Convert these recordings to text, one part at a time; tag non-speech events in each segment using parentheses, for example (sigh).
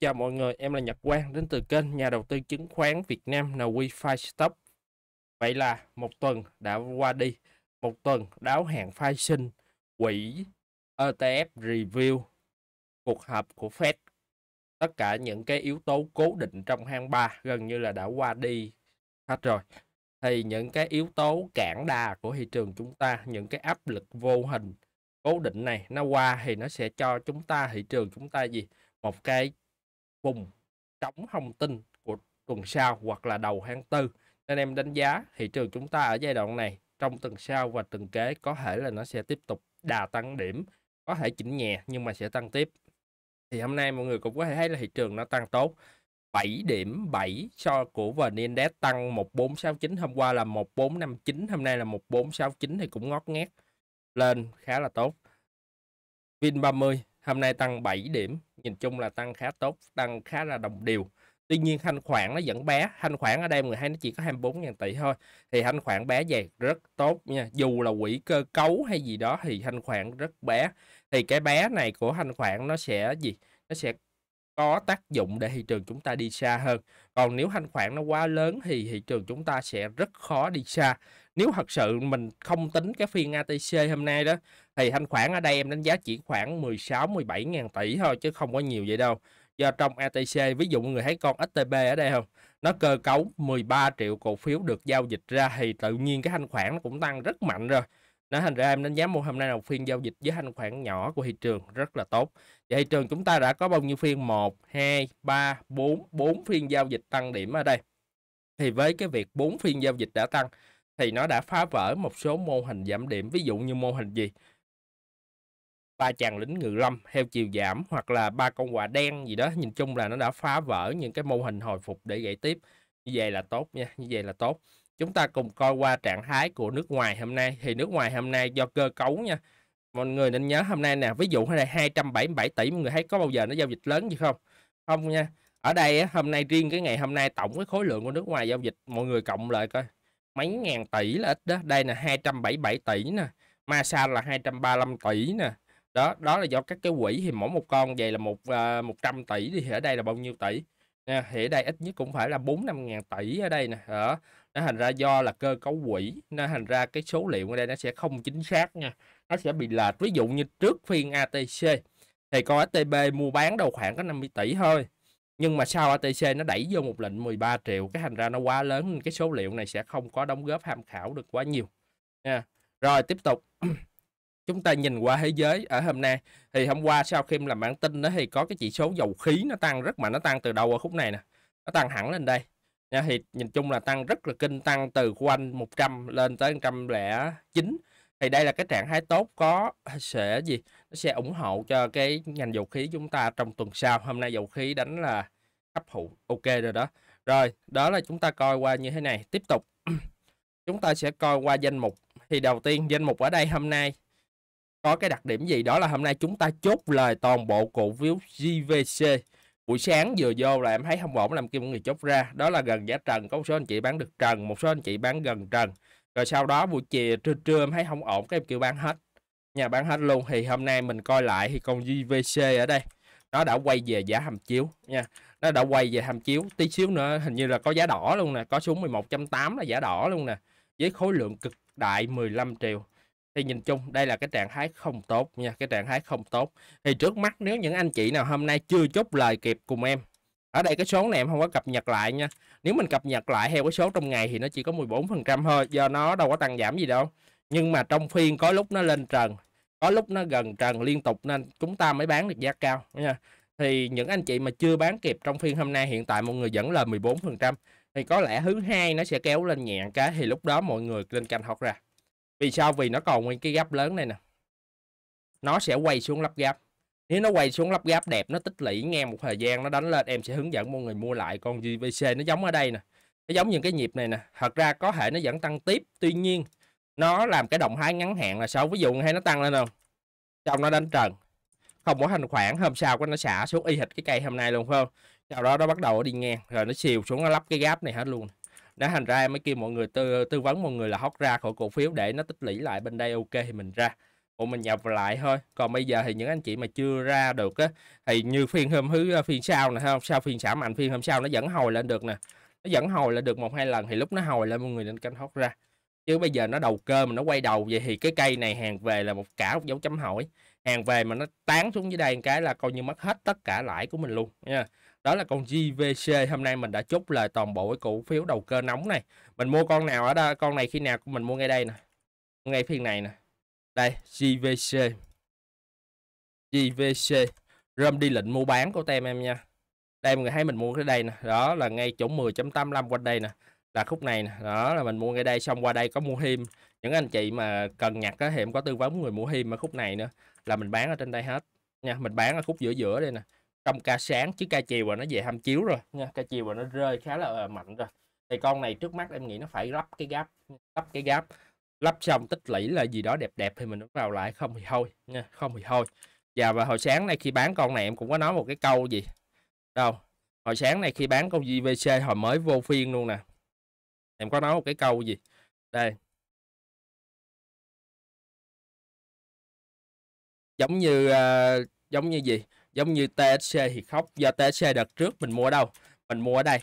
chào mọi người, em là Nhật Quang đến từ kênh nhà đầu tư chứng khoán Việt Nam là Wi-Fi Stock. Vậy là một tuần đã qua đi, một tuần đáo hạn phai sinh, quỹ ETF review, cuộc họp của Fed. Tất cả những cái yếu tố cố định trong hang 3 gần như là đã qua đi hết rồi. Thì những cái yếu tố cản đà của thị trường chúng ta, những cái áp lực vô hình cố định này nó qua thì nó sẽ cho chúng ta thị trường chúng ta gì? Một cái vùng trống hồng tinh của tuần sau hoặc là đầu tháng tư nên em đánh giá thị trường chúng ta ở giai đoạn này trong tuần sau và tuần kế có thể là nó sẽ tiếp tục đà tăng điểm có thể chỉnh nhẹ nhưng mà sẽ tăng tiếp thì hôm nay mọi người cũng có thể thấy là thị trường nó tăng tốt 7 điểm 7 so của VN Index tăng 1469 hôm qua là 1459 hôm nay là 1469 thì cũng ngót nghét lên khá là tốt Vin 30 Hôm nay tăng 7 điểm, nhìn chung là tăng khá tốt, tăng khá là đồng đều. Tuy nhiên thanh khoản nó vẫn bé, thanh khoản ở đây 12 nó chỉ có 24.000 tỷ thôi. Thì thanh khoản bé dày rất tốt nha. Dù là quỹ cơ cấu hay gì đó thì thanh khoản rất bé. Thì cái bé này của thanh khoản nó sẽ gì? Nó sẽ có tác dụng để thị trường chúng ta đi xa hơn. Còn nếu thanh khoản nó quá lớn thì thị trường chúng ta sẽ rất khó đi xa nếu thật sự mình không tính cái phiên ATC hôm nay đó thì thanh khoản ở đây em đánh giá chỉ khoảng 16 17 ngàn tỷ thôi chứ không có nhiều vậy đâu do trong ATC ví dụ người thấy con STB ở đây không nó cơ cấu 13 triệu cổ phiếu được giao dịch ra thì tự nhiên cái thanh khoản nó cũng tăng rất mạnh rồi nó thành ra em đánh giá mua hôm nay là một phiên giao dịch với thanh khoản nhỏ của thị trường rất là tốt. Vậy thị trường chúng ta đã có bao nhiêu phiên? 1, 2, 3, 4, 4 phiên giao dịch tăng điểm ở đây. Thì với cái việc 4 phiên giao dịch đã tăng thì nó đã phá vỡ một số mô hình giảm điểm ví dụ như mô hình gì ba chàng lính ngự lâm theo chiều giảm hoặc là ba con quạ đen gì đó nhìn chung là nó đã phá vỡ những cái mô hình hồi phục để gãy tiếp như vậy là tốt nha như vậy là tốt chúng ta cùng coi qua trạng thái của nước ngoài hôm nay thì nước ngoài hôm nay do cơ cấu nha mọi người nên nhớ hôm nay nè ví dụ hôm nay 277 tỷ mọi người thấy có bao giờ nó giao dịch lớn gì không không nha ở đây hôm nay riêng cái ngày hôm nay tổng cái khối lượng của nước ngoài giao dịch mọi người cộng lại coi mấy ngàn tỷ là ít đó đây là 277 tỷ nè Masan là 235 tỷ nè đó đó là do các cái quỹ thì mỗi một con về là một uh, ờ, 100 tỷ đi, ở đây là bao nhiêu tỷ nha thì ở đây ít nhất cũng phải là bốn năm ngàn tỷ ở đây nè đó nó thành ra do là cơ cấu quỹ nó thành ra cái số liệu ở đây nó sẽ không chính xác nha nó sẽ bị lệch ví dụ như trước phiên ATC thì con ATB mua bán đâu khoảng có 50 tỷ thôi nhưng mà sau ATC nó đẩy vô một lệnh 13 triệu cái thành ra nó quá lớn nên cái số liệu này sẽ không có đóng góp tham khảo được quá nhiều nha rồi tiếp tục (clears throat) chúng ta nhìn qua thế giới ở hôm nay thì hôm qua sau khi làm bản tin đó thì có cái chỉ số dầu khí nó tăng rất mạnh nó tăng từ đầu ở khúc này nè nó tăng hẳn lên đây nha thì nhìn chung là tăng rất là kinh tăng từ quanh 100 lên tới 109 thì đây là cái trạng thái tốt có sẽ gì sẽ ủng hộ cho cái ngành dầu khí chúng ta trong tuần sau hôm nay dầu khí đánh là hấp thụ ok rồi đó rồi đó là chúng ta coi qua như thế này tiếp tục (clears throat) chúng ta sẽ coi qua danh mục thì đầu tiên danh mục ở đây hôm nay có cái đặc điểm gì đó là hôm nay chúng ta chốt lời toàn bộ cổ phiếu JVC buổi sáng vừa vô là em thấy không ổn làm kim người chốt ra đó là gần giá trần có một số anh chị bán được trần một số anh chị bán gần trần rồi sau đó buổi chiều trưa trưa em thấy không ổn cái em kêu bán hết nhà bán hết luôn thì hôm nay mình coi lại thì con JVC ở đây nó đã quay về giá hầm chiếu nha nó đã quay về hầm chiếu tí xíu nữa hình như là có giá đỏ luôn nè có xuống 11.8 là giá đỏ luôn nè với khối lượng cực đại 15 triệu thì nhìn chung đây là cái trạng thái không tốt nha cái trạng thái không tốt thì trước mắt nếu những anh chị nào hôm nay chưa chốt lời kịp cùng em ở đây cái số này em không có cập nhật lại nha nếu mình cập nhật lại theo cái số trong ngày thì nó chỉ có 14 phần trăm thôi do nó đâu có tăng giảm gì đâu nhưng mà trong phiên có lúc nó lên trần có lúc nó gần trần liên tục nên chúng ta mới bán được giá cao nha thì những anh chị mà chưa bán kịp trong phiên hôm nay hiện tại mọi người vẫn là 14 phần trăm thì có lẽ thứ hai nó sẽ kéo lên nhẹ cái thì lúc đó mọi người lên canh học ra vì sao vì nó còn nguyên cái gấp lớn này nè nó sẽ quay xuống lắp gap nếu nó quay xuống lắp gap đẹp nó tích lũy nghe một thời gian nó đánh lên em sẽ hướng dẫn mọi người mua lại còn GVC nó giống ở đây nè nó giống những cái nhịp này nè thật ra có thể nó vẫn tăng tiếp tuy nhiên nó làm cái động thái ngắn hạn là xấu ví dụ hay nó tăng lên không trong nó đánh trần không có thành khoản hôm sau cái nó xả xuống y hệt cái cây hôm nay luôn phải không sau đó nó bắt đầu đi ngang rồi nó xìu xuống nó lắp cái gáp này hết luôn nó thành ra mới kêu mọi người tư tư vấn mọi người là hót ra khỏi cổ phiếu để nó tích lũy lại bên đây ok thì mình ra của mình nhập lại thôi còn bây giờ thì những anh chị mà chưa ra được á thì như phiên hôm thứ ờ, phiên sau nè không sau phiên xả mạnh phiên hôm sau nó vẫn hồi lên được nè nó vẫn hồi lên được một hai lần thì lúc nó hồi lên mọi người nên canh hót ra chứ bây giờ nó đầu cơ mà nó quay đầu vậy thì cái cây này hàng về là một cả một dấu chấm hỏi hàng về mà nó tán xuống dưới đây một cái là coi như mất hết tất cả lãi của mình luôn nha đó là con JVC hôm nay mình đã chốt lời toàn bộ cái cổ phiếu đầu cơ nóng này mình mua con nào ở đây con này khi nào mình mua ngay đây nè ngay phiên này nè đây JVC JVC rơm đi lệnh mua bán của tem em nha đây mọi người thấy mình mua cái đây nè đó là ngay chỗ 10.85 quanh đây nè là khúc này nè. đó là mình mua ngay đây xong qua đây có mua thêm những anh chị mà cần nhặt á, thì em có tư vấn người mua thêm ở khúc này nữa là mình bán ở trên đây hết nha mình bán ở khúc giữa giữa đây nè trong ca sáng chứ ca chiều rồi nó về ham chiếu rồi nha ca chiều rồi nó rơi khá là ờ, mạnh rồi thì con này trước mắt em nghĩ nó phải lắp cái gáp lắp cái gáp lắp xong tích lũy là gì đó đẹp đẹp thì mình vào lại không thì thôi nha không thì thôi và và hồi sáng nay khi bán con này em cũng có nói một cái câu gì đâu hồi sáng nay khi bán con gì JVC hồi mới vô phiên luôn nè em có nói một cái câu gì đây giống như uh, giống như gì giống như TSC thì khóc do TSC đợt trước mình mua đâu mình mua ở đây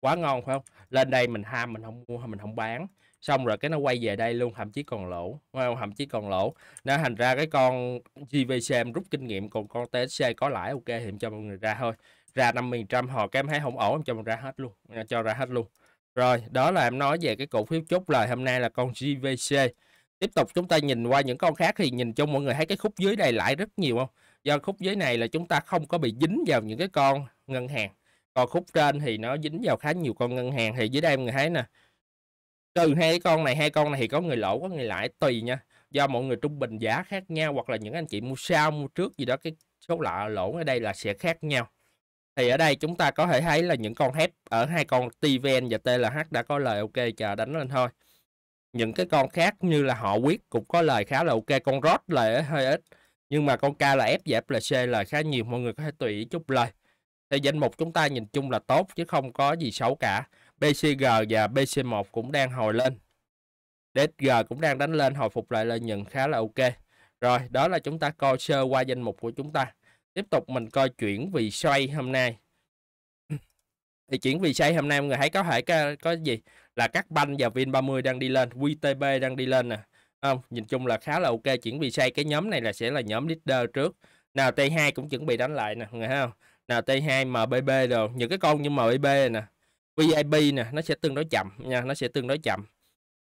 quá ngon phải không lên đây mình ham mình không mua mình không bán xong rồi cái nó quay về đây luôn thậm chí còn lỗ không thậm chí còn lỗ nó thành ra cái con GVC em rút kinh nghiệm còn con TSC có lãi ok thì em cho mọi người ra thôi ra 50% họ cái em thấy không ổn em cho mình ra hết luôn cho ra hết luôn rồi, đó là em nói về cái cổ phiếu chốt lời hôm nay là con GVC. Tiếp tục chúng ta nhìn qua những con khác thì nhìn cho mọi người thấy cái khúc dưới này lại rất nhiều không? Do khúc dưới này là chúng ta không có bị dính vào những cái con ngân hàng. Còn khúc trên thì nó dính vào khá nhiều con ngân hàng thì dưới đây mọi người thấy nè. Trừ hai con này, hai con này thì có người lỗ, có người lãi tùy nha. Do mọi người trung bình giá khác nhau hoặc là những anh chị mua sau, mua trước gì đó cái số lạ lỗ ở đây là sẽ khác nhau thì ở đây chúng ta có thể thấy là những con head ở hai con TVN và TLH đã có lời ok chờ đánh lên thôi những cái con khác như là họ quyết cũng có lời khá là ok con rod lời hơi ít nhưng mà con K là F dẹp là C lời khá nhiều mọi người có thể tùy ý chút lời thì danh mục chúng ta nhìn chung là tốt chứ không có gì xấu cả BCG và BC1 cũng đang hồi lên DG cũng đang đánh lên hồi phục lại lợi nhuận khá là ok rồi đó là chúng ta coi sơ qua danh mục của chúng ta tiếp tục mình coi chuyển vị xoay hôm nay thì chuyển vị xoay hôm nay mọi người thấy có thể có, có gì là các banh và vin 30 đang đi lên qtb đang đi lên nè không nhìn chung là khá là ok chuyển vị xoay cái nhóm này là sẽ là nhóm leader trước nào t 2 cũng chuẩn bị đánh lại nè mọi người thấy không nào t 2 mbb rồi những cái con như mbb nè vip nè nó sẽ tương đối chậm nha nó sẽ tương đối chậm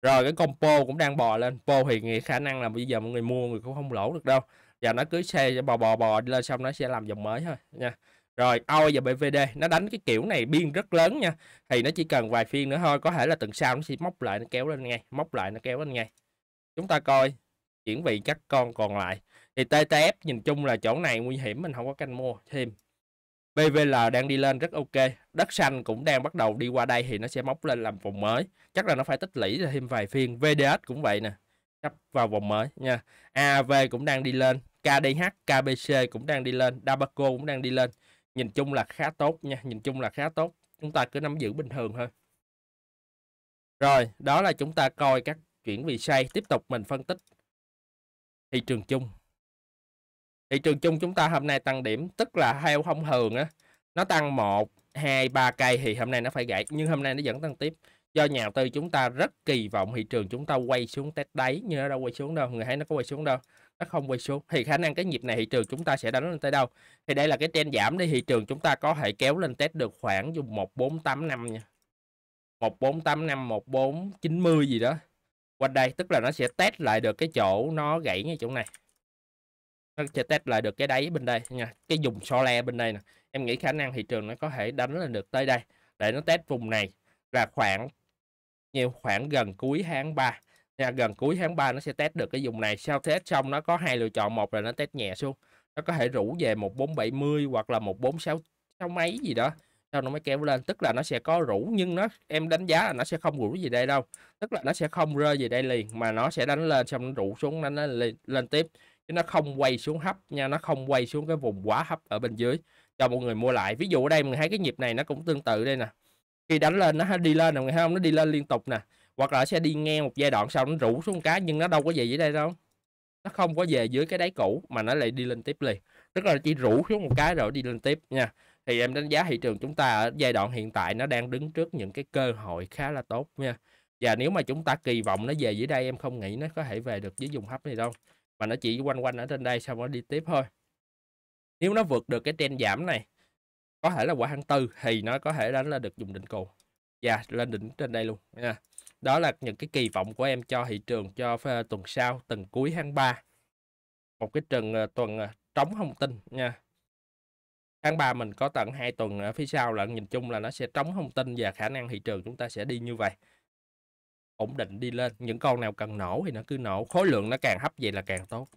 rồi cái con cũng đang bò lên pô thì khả năng là bây giờ mọi người mua người cũng không lỗ được đâu và dạ, nó cứ xe bò bò bò lên xong nó sẽ làm dòng mới thôi nha rồi oi và bvd nó đánh cái kiểu này biên rất lớn nha thì nó chỉ cần vài phiên nữa thôi có thể là tuần sau nó sẽ móc lại nó kéo lên ngay móc lại nó kéo lên ngay chúng ta coi chuyển vị các con còn lại thì ttf nhìn chung là chỗ này nguy hiểm mình không có canh mua thêm BVL đang đi lên rất ok Đất xanh cũng đang bắt đầu đi qua đây Thì nó sẽ móc lên làm vùng mới Chắc là nó phải tích lũy thêm vài phiên VDS cũng vậy nè Sắp vào vùng mới nha AV cũng đang đi lên KDH, KBC cũng đang đi lên, Dabaco cũng đang đi lên. Nhìn chung là khá tốt nha, nhìn chung là khá tốt. Chúng ta cứ nắm giữ bình thường thôi. Rồi, đó là chúng ta coi các chuyển vị sai Tiếp tục mình phân tích thị trường chung. Thị trường chung chúng ta hôm nay tăng điểm, tức là theo thông thường á. Nó tăng 1, 2, 3 cây thì hôm nay nó phải gãy. Nhưng hôm nay nó vẫn tăng tiếp. Do nhà đầu tư chúng ta rất kỳ vọng thị trường chúng ta quay xuống test đáy. Nhưng nó đâu quay xuống đâu, người thấy nó có quay xuống đâu nó không quay xuống thì khả năng cái nhịp này thị trường chúng ta sẽ đánh lên tới đâu thì đây là cái trend giảm đi thị trường chúng ta có thể kéo lên test được khoảng dùng 1485 nha 1485 1490 gì đó qua đây tức là nó sẽ test lại được cái chỗ nó gãy ngay chỗ này nó sẽ test lại được cái đáy bên đây nha cái vùng so le bên đây nè em nghĩ khả năng thị trường nó có thể đánh lên được tới đây để nó test vùng này là khoảng nhiều khoảng gần cuối tháng 3 nha gần cuối tháng 3 nó sẽ test được cái vùng này sau test xong nó có hai lựa chọn một là nó test nhẹ xuống nó có thể rủ về 1470 hoặc là 1466 mấy gì đó sau nó mới kéo lên tức là nó sẽ có rủ nhưng nó em đánh giá là nó sẽ không rủ gì đây đâu tức là nó sẽ không rơi gì đây liền mà nó sẽ đánh lên xong nó rủ xuống nó, nó lên, lên tiếp chứ nó không quay xuống hấp nha nó không quay xuống cái vùng quá hấp ở bên dưới cho mọi người mua lại ví dụ ở đây mình thấy cái nhịp này nó cũng tương tự đây nè khi đánh lên nó đi lên rồi thấy không nó đi lên liên tục nè hoặc là sẽ đi ngang một giai đoạn sau nó rủ xuống cái nhưng nó đâu có về dưới đây đâu nó không có về dưới cái đáy cũ mà nó lại đi lên tiếp liền tức là chỉ rủ xuống một cái rồi đi lên tiếp nha thì em đánh giá thị trường chúng ta ở giai đoạn hiện tại nó đang đứng trước những cái cơ hội khá là tốt nha và nếu mà chúng ta kỳ vọng nó về dưới đây em không nghĩ nó có thể về được dưới vùng hấp này đâu mà nó chỉ quanh quanh ở trên đây xong nó đi tiếp thôi nếu nó vượt được cái trend giảm này có thể là quả tháng tư thì nó có thể đánh là được dùng định cù và dạ, lên đỉnh trên đây luôn nha đó là những cái kỳ vọng của em cho thị trường cho ờ, tuần sau tuần cuối tháng 3 một cái trần ờ, tuần ờ, trống thông tin nha tháng 3 mình có tận hai tuần ở phía sau là nhìn chung là nó sẽ trống thông tin và khả năng thị trường chúng ta sẽ đi như vậy ổn định đi lên những con nào cần nổ thì nó cứ nổ khối lượng nó càng hấp vậy là càng tốt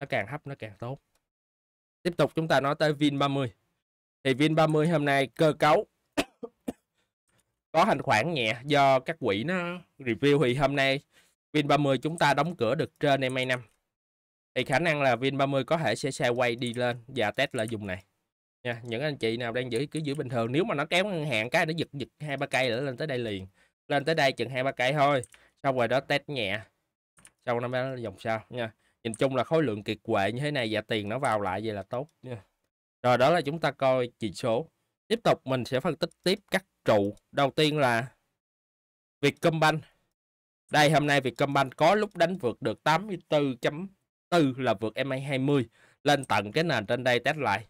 nó càng hấp nó càng tốt tiếp tục chúng ta nói tới Vin 30 thì Vin 30 hôm nay cơ cấu có thanh khoản nhẹ do các quỹ nó review thì hôm nay Vin30 chúng ta đóng cửa được trên EMA 5 thì khả năng là Vin30 có thể sẽ xe quay đi lên và test lại dùng này nha những anh chị nào đang giữ cứ giữ bình thường nếu mà nó kéo ngân hàng cái nó giật giật hai ba cây nữa lên tới đây liền lên tới đây chừng hai ba cây thôi xong rồi đó test nhẹ xong nó mới dòng sau nha nhìn chung là khối lượng kiệt quệ như thế này và tiền nó vào lại vậy là tốt nha rồi đó là chúng ta coi chỉ số tiếp tục mình sẽ phân tích tiếp các trụ. Đầu tiên là Vietcombank. Đây hôm nay Vietcombank có lúc đánh vượt được 84.4 là vượt MA20 lên tận cái nền trên đây test lại.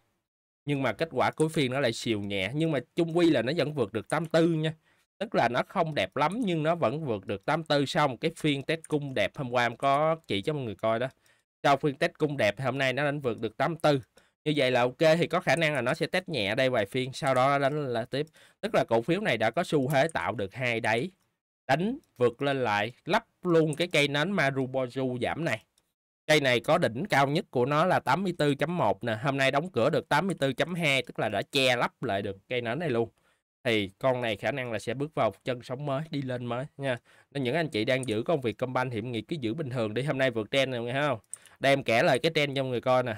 Nhưng mà kết quả cuối phiên nó lại xìu nhẹ nhưng mà chung quy là nó vẫn vượt được 84 nha. Tức là nó không đẹp lắm nhưng nó vẫn vượt được 84 sau một cái phiên test cung đẹp hôm qua em có chỉ cho mọi người coi đó. Sau phiên test cung đẹp hôm nay nó đánh vượt được 84 như vậy là ok thì có khả năng là nó sẽ test nhẹ đây vài phiên sau đó nó đánh là tiếp tức là cổ phiếu này đã có xu thế tạo được hai đáy đánh vượt lên lại lắp luôn cái cây nến Marubozu giảm này cây này có đỉnh cao nhất của nó là 84.1 nè hôm nay đóng cửa được 84.2 tức là đã che lắp lại được cây nến này luôn thì con này khả năng là sẽ bước vào chân sống mới đi lên mới nha nên những anh chị đang giữ công việc công banh hiểm nghị cứ giữ bình thường đi hôm nay vượt trend rồi nghe không đem kể lời cái trend cho người coi nè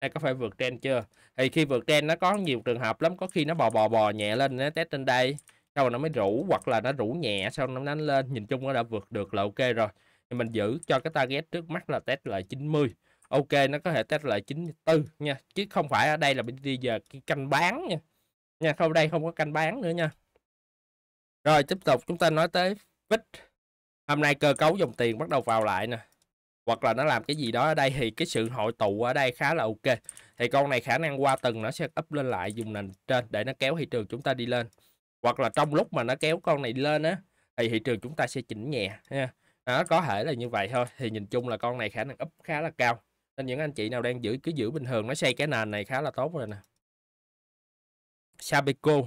đây có phải vượt trend chưa thì khi vượt trend nó có nhiều trường hợp lắm có khi nó bò bò bò nhẹ lên nó test trên đây sau rồi nó mới rủ hoặc là nó rủ nhẹ sau nó đánh lên nhìn chung nó đã vượt được là ok rồi thì mình giữ cho cái target trước mắt là test lại 90 ok nó có thể test lại 94 nha chứ không phải ở đây là bây giờ canh bán nha nha không đây không có canh bán nữa nha rồi tiếp tục chúng ta nói tới vít hôm nay cơ cấu dòng tiền bắt đầu vào lại nè hoặc là nó làm cái gì đó ở đây thì cái sự hội tụ ở đây khá là ok thì con này khả năng qua tầng nó sẽ up lên lại dùng nền trên để nó kéo thị trường chúng ta đi lên hoặc là trong lúc mà nó kéo con này lên á thì thị trường chúng ta sẽ chỉnh nhẹ ha có thể là như vậy thôi thì nhìn chung là con này khả năng up khá là cao nên những anh chị nào đang giữ cứ giữ bình thường nó xây cái nền này khá là tốt rồi nè Sabico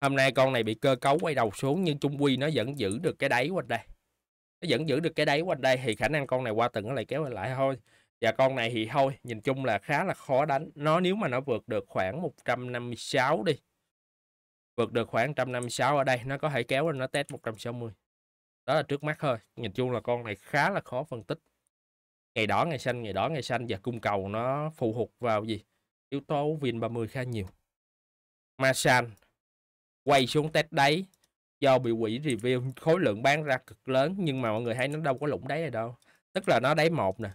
hôm nay con này bị cơ cấu quay đầu xuống nhưng chung quy nó vẫn giữ được cái đáy quanh đây nó vẫn giữ được cái đáy quanh đây thì khả năng con này qua từng nó lại kéo lại thôi và con này thì thôi nhìn chung là khá là khó đánh nó nếu mà nó vượt được khoảng 156 đi vượt được khoảng 156 ở đây nó có thể kéo lên nó test 160 đó là trước mắt thôi nhìn chung là con này khá là khó phân tích ngày đỏ ngày xanh ngày đỏ ngày xanh và cung cầu nó phụ thuộc vào gì yếu tố vin 30 khá nhiều masan quay xuống test đáy do bị quỹ review khối lượng bán ra cực lớn nhưng mà mọi người thấy nó đâu có lủng đáy này đâu tức là nó đáy một nè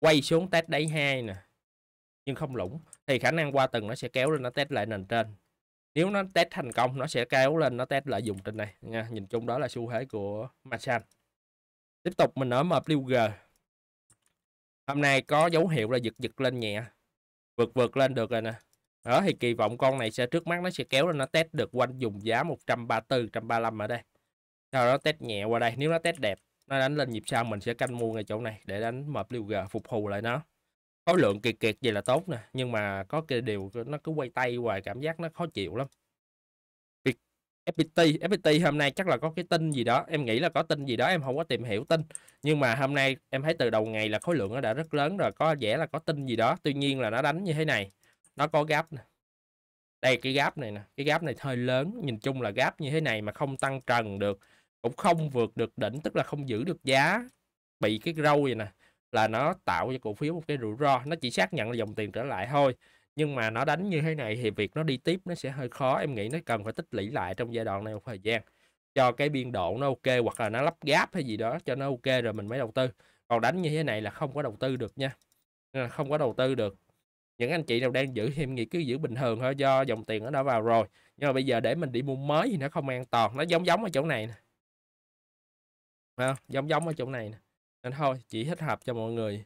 quay xuống test đáy hai nè nhưng không lủng thì khả năng qua tầng nó sẽ kéo lên nó test lại nền trên nếu nó test thành công nó sẽ kéo lên nó test lại vùng trên này nha nhìn chung đó là xu thế của Masan tiếp tục mình ở MWG hôm nay có dấu hiệu là giật giật lên nhẹ vượt vượt lên được rồi nè đó thì kỳ vọng con này sẽ trước mắt nó sẽ kéo lên nó test được quanh dùng giá 134 135 ở đây sau đó test nhẹ qua đây nếu nó test đẹp nó đánh lên nhịp sau mình sẽ canh mua ngay chỗ này để đánh mập liều gà phục hồi lại nó khối lượng kiệt kiệt gì là tốt nè nhưng mà có cái điều nó cứ quay tay hoài cảm giác nó khó chịu lắm FPT FPT hôm nay chắc là có cái tin gì đó em nghĩ là có tin gì đó em không có tìm hiểu tin nhưng mà hôm nay em thấy từ đầu ngày là khối lượng nó đã rất lớn rồi có vẻ là có tin gì đó tuy nhiên là nó đánh như thế này nó có gap nè đây cái gap này nè cái gap này hơi lớn nhìn chung là gap như thế này mà không tăng trần được cũng không vượt được đỉnh tức là không giữ được giá bị cái râu vậy nè là nó tạo cho cổ phiếu một cái rủi ro nó chỉ xác nhận là dòng tiền trở lại thôi nhưng mà nó đánh như thế này thì việc nó đi tiếp nó sẽ hơi khó em nghĩ nó cần phải tích lũy lại trong giai đoạn này một thời gian cho cái biên độ nó ok hoặc là nó lắp gáp hay gì đó cho nó ok rồi mình mới đầu tư còn đánh như thế này là không có đầu tư được nha không có đầu tư được những anh chị nào đang giữ thì em nghĩ cứ giữ bình thường thôi do dòng tiền nó đã vào rồi nhưng mà bây giờ để mình đi mua mới thì nó không an toàn nó giống giống ở chỗ này nè à, giống giống ở chỗ này nè nên thôi chỉ thích hợp cho mọi người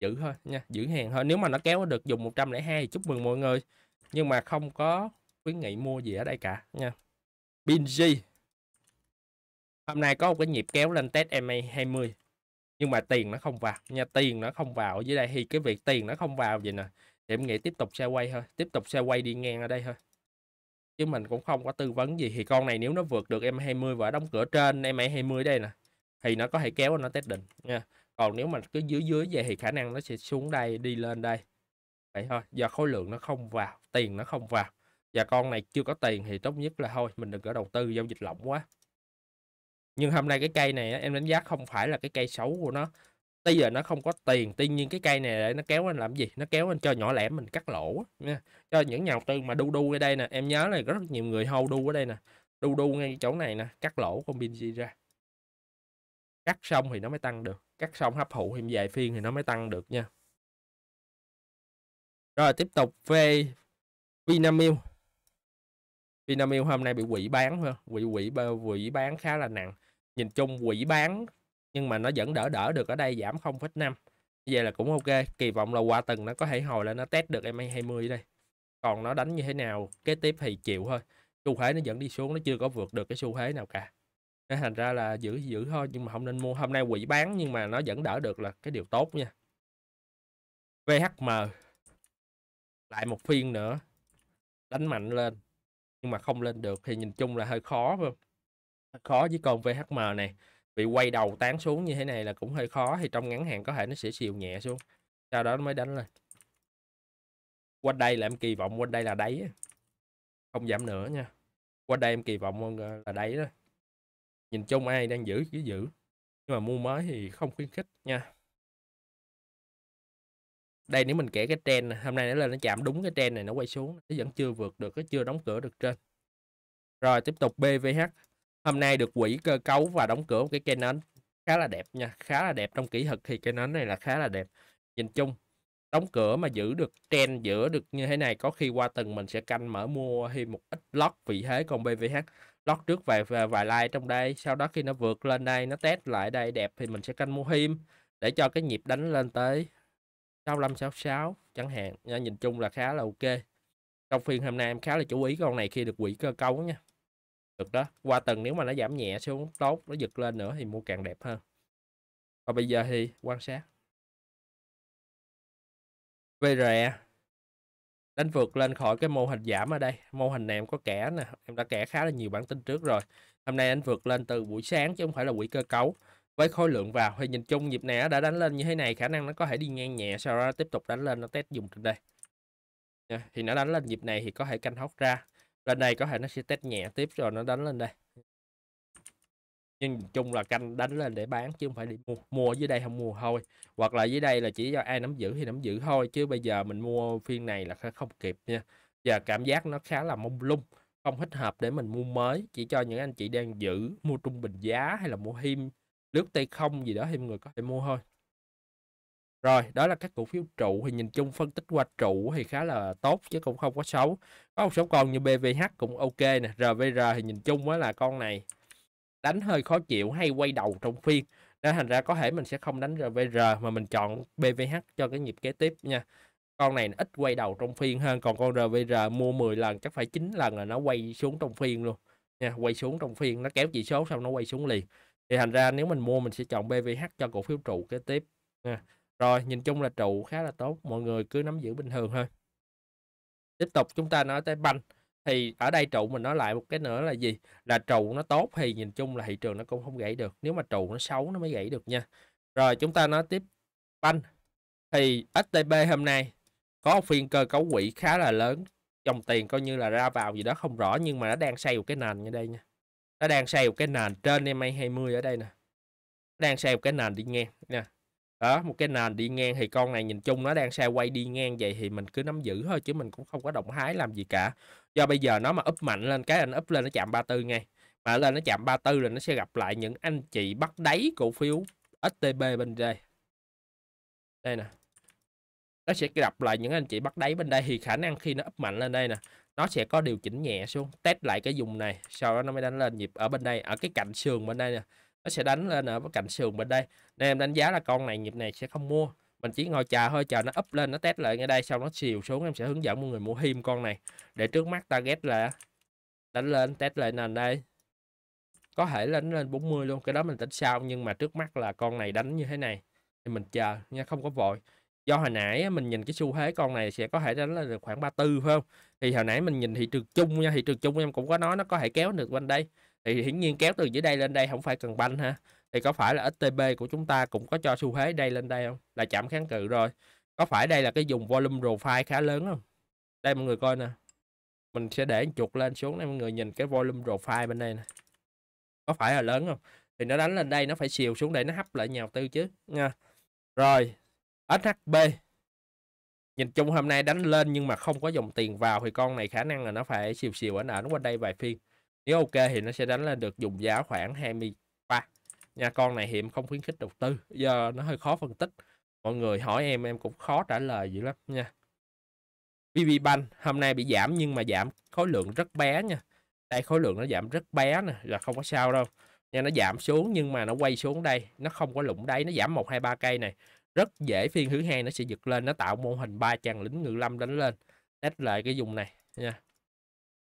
giữ thôi nha giữ hàng thôi nếu mà nó kéo được dùng 102 thì chúc mừng mọi người nhưng mà không có khuyến nghị mua gì ở đây cả nha Binji hôm nay có một cái nhịp kéo lên test MA 20 nhưng mà tiền nó không vào nha tiền nó không vào dưới đây thì cái việc tiền nó không vào vậy nè thì em nghĩ tiếp tục xe quay thôi tiếp tục xe quay đi ngang ở đây thôi chứ mình cũng không có tư vấn gì thì con này nếu nó vượt được em 20 và đóng cửa trên em 20 đây nè thì nó có thể kéo nó test định nha còn nếu mà cứ dưới dưới về thì khả năng nó sẽ xuống đây đi lên đây vậy thôi do khối lượng nó không vào tiền nó không vào và con này chưa có tiền thì tốt nhất là thôi mình đừng có đầu tư giao dịch lỏng quá nhưng hôm nay cái cây này em đánh giá không phải là cái cây xấu của nó bây giờ nó không có tiền tuy nhiên cái cây này để nó kéo anh làm gì nó kéo anh cho nhỏ lẻ mình cắt lỗ nha cho những nhà đầu tư mà đu đu ở đây nè em nhớ này có rất nhiều người hâu đu ở đây nè đu đu ngay chỗ này nè cắt lỗ con pin ra cắt xong thì nó mới tăng được cắt xong hấp thụ thêm vài phiên thì nó mới tăng được nha rồi tiếp tục về Vinamilk Vinamilk hôm nay bị quỷ bán ha quỷ quỷ quỷ bán khá là nặng nhìn chung quỷ bán nhưng mà nó vẫn đỡ đỡ được ở đây giảm 0,5 vậy là cũng ok kỳ vọng là qua tuần nó có thể hồi lên nó test được MA 20 đây còn nó đánh như thế nào kế tiếp thì chịu thôi xu thế nó vẫn đi xuống nó chưa có vượt được cái xu thế nào cả nên thành ra là giữ giữ thôi nhưng mà không nên mua hôm nay quỷ bán nhưng mà nó vẫn đỡ được là cái điều tốt nha VHM lại một phiên nữa đánh mạnh lên nhưng mà không lên được thì nhìn chung là hơi khó phải không? khó với con VHM này bị quay đầu tán xuống như thế này là cũng hơi khó thì trong ngắn hạn có thể nó sẽ xìu nhẹ xuống sau đó nó mới đánh lên quanh đây là em kỳ vọng quanh đây là đáy không giảm nữa nha quanh đây em kỳ vọng là đáy đó nhìn chung ai đang giữ cứ giữ nhưng mà mua mới thì không khuyến khích nha đây nếu mình kể cái trend hôm nay nó lên nó chạm đúng cái trend này nó quay xuống nó vẫn chưa vượt được nó chưa đóng cửa được trên rồi tiếp tục BVH hôm nay được quỹ cơ cấu và đóng cửa một cái cây nến khá là đẹp nha khá là đẹp trong kỹ thuật thì cây nến này là khá là đẹp nhìn chung đóng cửa mà giữ được trend giữa được như thế này có khi qua tuần mình sẽ canh mở mua thêm một ít lót vị thế còn BVH lót trước vài vài, vài like trong đây sau đó khi nó vượt lên đây nó test lại đây đẹp thì mình sẽ canh mua thêm để cho cái nhịp đánh lên tới 6566 chẳng hạn nha nhìn chung là khá là ok trong phiên hôm nay em khá là chú ý con này khi được quỹ cơ cấu nha được đó qua tuần nếu mà nó giảm nhẹ xuống tốt nó giật lên nữa thì mua càng đẹp hơn và bây giờ thì quan sát VRE đánh vượt lên khỏi cái mô hình giảm ở đây mô hình này em có kẻ nè em đã kẻ khá là nhiều bản tin trước rồi hôm nay anh vượt lên từ buổi sáng chứ không phải là quỹ cơ cấu với khối lượng vào thì nhìn chung nhịp này đã đánh lên như thế này khả năng nó có thể đi ngang nhẹ sau đó tiếp tục đánh lên nó test dùng trên đây thì nó đánh lên nhịp này thì có thể canh hóc ra lên đây có thể nó sẽ test nhẹ tiếp rồi nó đánh lên đây nhưng chung là canh đánh lên để bán chứ không phải đi mua mua dưới đây không mua thôi hoặc là dưới đây là chỉ do ai nắm giữ thì nắm giữ thôi chứ bây giờ mình mua phiên này là không kịp nha và cảm giác nó khá là mông lung không thích hợp để mình mua mới chỉ cho những anh chị đang giữ mua trung bình giá hay là mua him lướt tay không gì đó thì mọi người có thể mua thôi rồi, đó là các cổ phiếu trụ thì nhìn chung phân tích qua trụ thì khá là tốt chứ cũng không có xấu. Có một số con như BVH cũng ok nè, RVR thì nhìn chung á là con này đánh hơi khó chịu hay quay đầu trong phiên. Nên thành ra có thể mình sẽ không đánh RVR mà mình chọn BVH cho cái nhịp kế tiếp nha. Con này ít quay đầu trong phiên hơn, còn con RVR mua 10 lần chắc phải 9 lần là nó quay xuống trong phiên luôn. Nha, quay xuống trong phiên, nó kéo chỉ số xong nó quay xuống liền. Thì thành ra nếu mình mua mình sẽ chọn BVH cho cổ phiếu trụ kế tiếp. Nha. Rồi, nhìn chung là trụ khá là tốt, mọi người cứ nắm giữ bình thường thôi. Tiếp tục chúng ta nói tới banh thì ở đây trụ mình nói lại một cái nữa là gì? Là trụ nó tốt thì nhìn chung là thị trường nó cũng không gãy được. Nếu mà trụ nó xấu nó mới gãy được nha. Rồi chúng ta nói tiếp banh thì STB hôm nay có một phiên cơ cấu quỹ khá là lớn dòng tiền coi như là ra vào gì đó không rõ nhưng mà nó đang xây một cái nền như đây nha nó đang xây một cái nền trên MA20 ở đây nè nó đang xây một cái nền đi nghe nha đó một cái nền đi ngang thì con này nhìn chung nó đang xa quay đi ngang vậy thì mình cứ nắm giữ thôi chứ mình cũng không có động hái làm gì cả do bây giờ nó mà úp mạnh lên cái anh úp lên nó chạm 34 ngay mà lên nó chạm 34 là nó sẽ gặp lại những anh chị bắt đáy cổ phiếu STB bên đây đây nè nó sẽ gặp lại những anh chị bắt đáy bên đây thì khả năng khi nó úp mạnh lên đây nè nó sẽ có điều chỉnh nhẹ xuống test lại cái vùng này sau đó nó mới đánh lên nhịp ở bên đây ở cái cạnh sườn bên đây nè nó sẽ đánh lên ở cạnh sườn bên đây nên em đánh giá là con này nhịp này sẽ không mua mình chỉ ngồi chờ thôi chờ nó up lên nó test lại ngay đây xong nó chiều xuống em sẽ hướng dẫn mọi người mua him con này để trước mắt target là đánh lên test lại nền đây có thể đánh lên 40 luôn cái đó mình tính sau nhưng mà trước mắt là con này đánh như thế này thì mình chờ nha không có vội do hồi nãy mình nhìn cái xu thế con này sẽ có thể đánh lên được khoảng 34 phải không thì hồi nãy mình nhìn thị trường chung nha thị trường chung em cũng có nói nó có thể kéo được bên đây thì hiển nhiên kéo từ dưới đây lên đây không phải cần banh ha thì có phải là STB của chúng ta cũng có cho xu thế đây lên đây không là chạm kháng cự rồi có phải đây là cái dùng volume profile khá lớn không đây mọi người coi nè mình sẽ để chuột lên xuống để mọi người nhìn cái volume profile bên đây nè có phải là lớn không thì nó đánh lên đây nó phải xìu xuống để nó hấp lại nhà đầu tư chứ nha rồi SHB nhìn chung hôm nay đánh lên nhưng mà không có dòng tiền vào thì con này khả năng là nó phải xìu xìu ảnh ảnh qua đây vài phiên nếu ok thì nó sẽ đánh lên được dùng giá khoảng 23 nha con này hiện không khuyến khích đầu tư giờ nó hơi khó phân tích mọi người hỏi em em cũng khó trả lời dữ lắm nha BB Bank hôm nay bị giảm nhưng mà giảm khối lượng rất bé nha đây khối lượng nó giảm rất bé nè là không có sao đâu nha nó giảm xuống nhưng mà nó quay xuống đây nó không có lụng đáy nó giảm một hai ba cây này rất dễ phiên thứ hai nó sẽ giật lên nó tạo mô hình ba chàng lính ngự lâm đánh lên test lại cái dùng này nha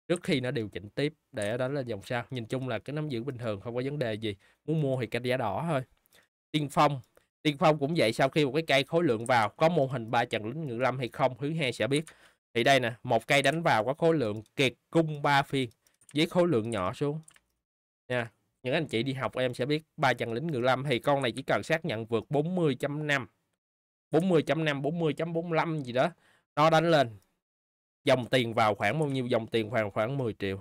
trước khi nó điều chỉnh tiếp để đó là dòng sau nhìn chung là cái nắm giữ bình thường không có vấn đề gì muốn mua thì canh giá đỏ thôi tiên phong tiên phong cũng vậy sau khi một cái cây khối lượng vào có mô hình ba trận lính ngự lâm hay không thứ hai sẽ biết thì đây nè một cây đánh vào có khối lượng kiệt cung ba phiên với khối lượng nhỏ xuống nha những anh chị đi học em sẽ biết ba trận lính ngự lâm thì con này chỉ cần xác nhận vượt 40.5 40.5 40.45 gì đó nó đánh lên dòng tiền vào khoảng bao nhiêu dòng tiền khoảng khoảng 10 triệu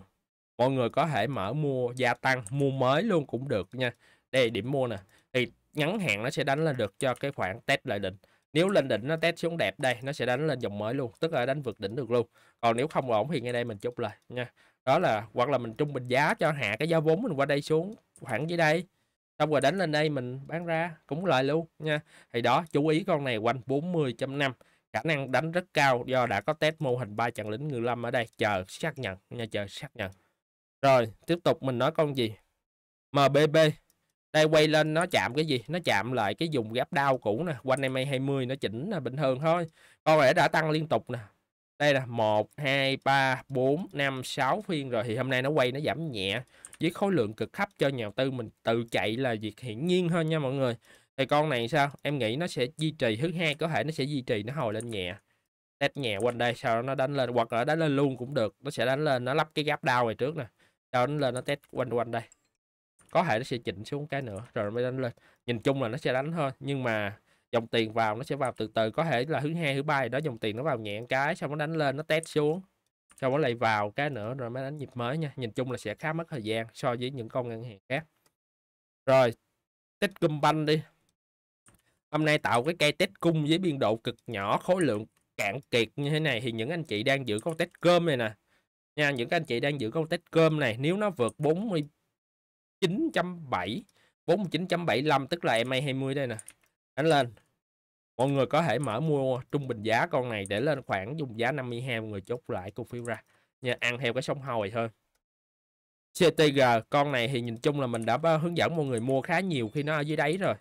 mọi người có thể mở mua gia tăng mua mới luôn cũng được nha đây điểm mua nè thì ngắn hạn nó sẽ đánh lên được cho cái khoảng test lại đỉnh nếu lên đỉnh nó test xuống đẹp đây nó sẽ đánh lên dòng mới luôn tức là đánh vượt đỉnh được luôn còn nếu không ổn thì ngay đây mình chốt lời nha đó là hoặc là mình trung bình giá cho hạ cái giá vốn mình qua đây xuống khoảng dưới đây xong rồi đánh lên đây mình bán ra cũng lời luôn nha thì đó chú ý con này quanh 40.5 khả năng đánh rất cao do đã có test mô hình ba trận lính ngự lâm ở đây chờ xác nhận nha chờ xác nhận rồi tiếp tục mình nói con gì MBB đây quay lên nó chạm cái gì nó chạm lại cái vùng gáp đau cũ nè quanh MA 20 nó chỉnh là bình thường thôi con rẻ đã tăng liên tục nè đây là 1 2 3 4 5 6 phiên rồi thì hôm nay nó quay nó giảm nhẹ với khối lượng cực thấp cho nhà đầu tư mình tự chạy là việc hiển nhiên hơn nha mọi người thì con này sao em nghĩ nó sẽ duy trì thứ hai có thể nó sẽ duy trì nó hồi lên nhẹ test nhẹ quanh đây sau đó nó đánh lên hoặc là đánh lên luôn cũng được nó sẽ đánh lên nó lắp cái gáp đau này trước nè sau đó nó lên nó test quanh quanh đây có thể nó sẽ chỉnh xuống cái nữa rồi mới đánh lên nhìn chung là nó sẽ đánh thôi nhưng mà dòng tiền vào nó sẽ vào từ từ có thể là thứ hai thứ ba đó dòng tiền nó vào nhẹ cái xong nó đánh lên nó test xuống xong nó lại vào cái nữa rồi mới đánh nhịp mới nha nhìn chung là sẽ khá mất thời gian so với những con ngân hàng khác rồi banh đi Hôm nay tạo cái cây tết cung với biên độ cực nhỏ khối lượng cạn kiệt như thế này thì những anh chị đang giữ con tết cơm này nè. Nha, những anh chị đang giữ con tết cơm này nếu nó vượt 49.7 49.75 tức là MA20 đây nè. Đánh lên. Mọi người có thể mở mua trung bình giá con này để lên khoảng dùng giá 52 mọi người chốt lại cổ phiếu ra. Nha, ăn theo cái sông hồi thôi. CTG con này thì nhìn chung là mình đã hướng dẫn mọi người mua khá nhiều khi nó ở dưới đáy rồi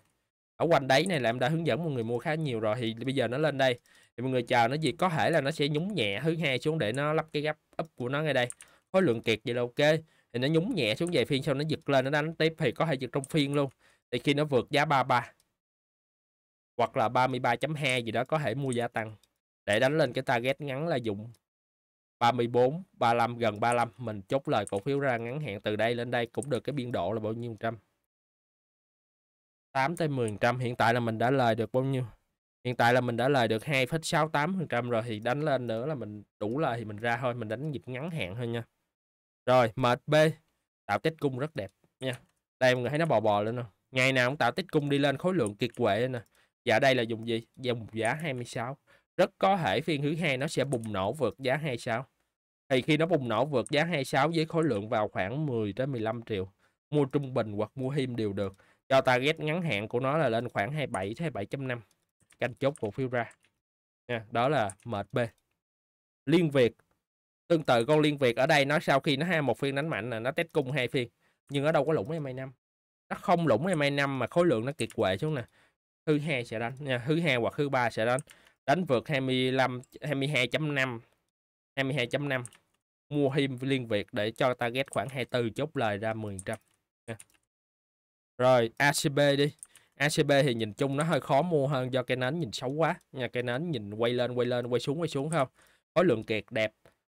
ở quanh đấy này là em đã hướng dẫn mọi người mua khá nhiều rồi thì bây giờ nó lên đây thì mọi người chờ nó gì có thể là nó sẽ nhúng nhẹ thứ hai xuống để nó lắp cái gap up của nó ngay đây khối lượng kiệt vậy là ok thì nó nhúng nhẹ xuống vài phiên sau nó giật lên nó đánh tiếp thì có thể giật trong phiên luôn thì khi nó vượt giá 33 hoặc là 33.2 gì đó có thể mua gia tăng để đánh lên cái target ngắn là dùng 34, 35 gần 35 mình chốt lời cổ phiếu ra ngắn hạn từ đây lên đây cũng được cái biên độ là bao nhiêu phần trăm 8 tới 10% hiện tại là mình đã lời được bao nhiêu hiện tại là mình đã lời được 2,68% rồi thì đánh lên nữa là mình đủ lời thì mình ra thôi mình đánh nhịp ngắn hạn thôi nha rồi MB tạo tích cung rất đẹp nha đây mọi người thấy nó bò bò lên không ngày nào cũng tạo tích cung đi lên khối lượng kiệt quệ nè dạ đây là dùng gì dùng dạ, giá 26 rất có thể phiên thứ hai nó sẽ bùng nổ vượt giá 26 thì khi nó bùng nổ vượt giá 26 với khối lượng vào khoảng 10 tới 15 triệu mua trung bình hoặc mua him đều được cho target ngắn hạn của nó là lên khoảng 27 tới 27.5 canh chốt cổ phiếu ra nha đó là B Liên Việt tương tự con Liên Việt ở đây nó sau khi nó hai một phiên đánh mạnh là nó test cung hai phiên nhưng ở đâu có lũng ma năm, nó không lũng ma năm mà khối lượng nó kiệt quệ xuống nè thứ hai sẽ đánh nha thứ hai hoặc thứ ba sẽ đánh đánh vượt 25 22.5 22.5 mua thêm liên việt để cho target khoảng 24 chốt lời ra 10 trăm rồi ACB đi. ACB thì nhìn chung nó hơi khó mua hơn do cây nến nhìn xấu quá. Nha cây nến nhìn quay lên quay lên quay xuống quay xuống không? Khối lượng kẹt đẹp.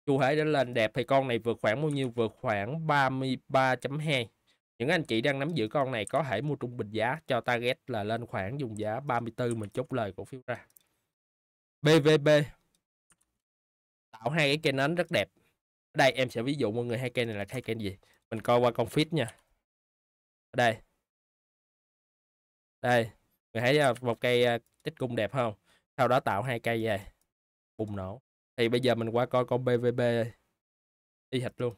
Chu thể đã lên đẹp thì con này vượt khoảng bao nhiêu? Vượt khoảng 33.2. Những anh chị đang nắm giữ con này có thể mua trung bình giá cho target là lên khoảng dùng giá 34 mình chốt lời cổ phiếu ra. BVB tạo hai cái cây nến rất đẹp. đây em sẽ ví dụ mọi người hai cây này là hai cây gì. Mình coi qua config nha. đây đây người thấy ờ, một cây ờ, tích cung đẹp không sau đó tạo hai cây về bùng nổ thì bây giờ mình qua coi con BVB y hệt luôn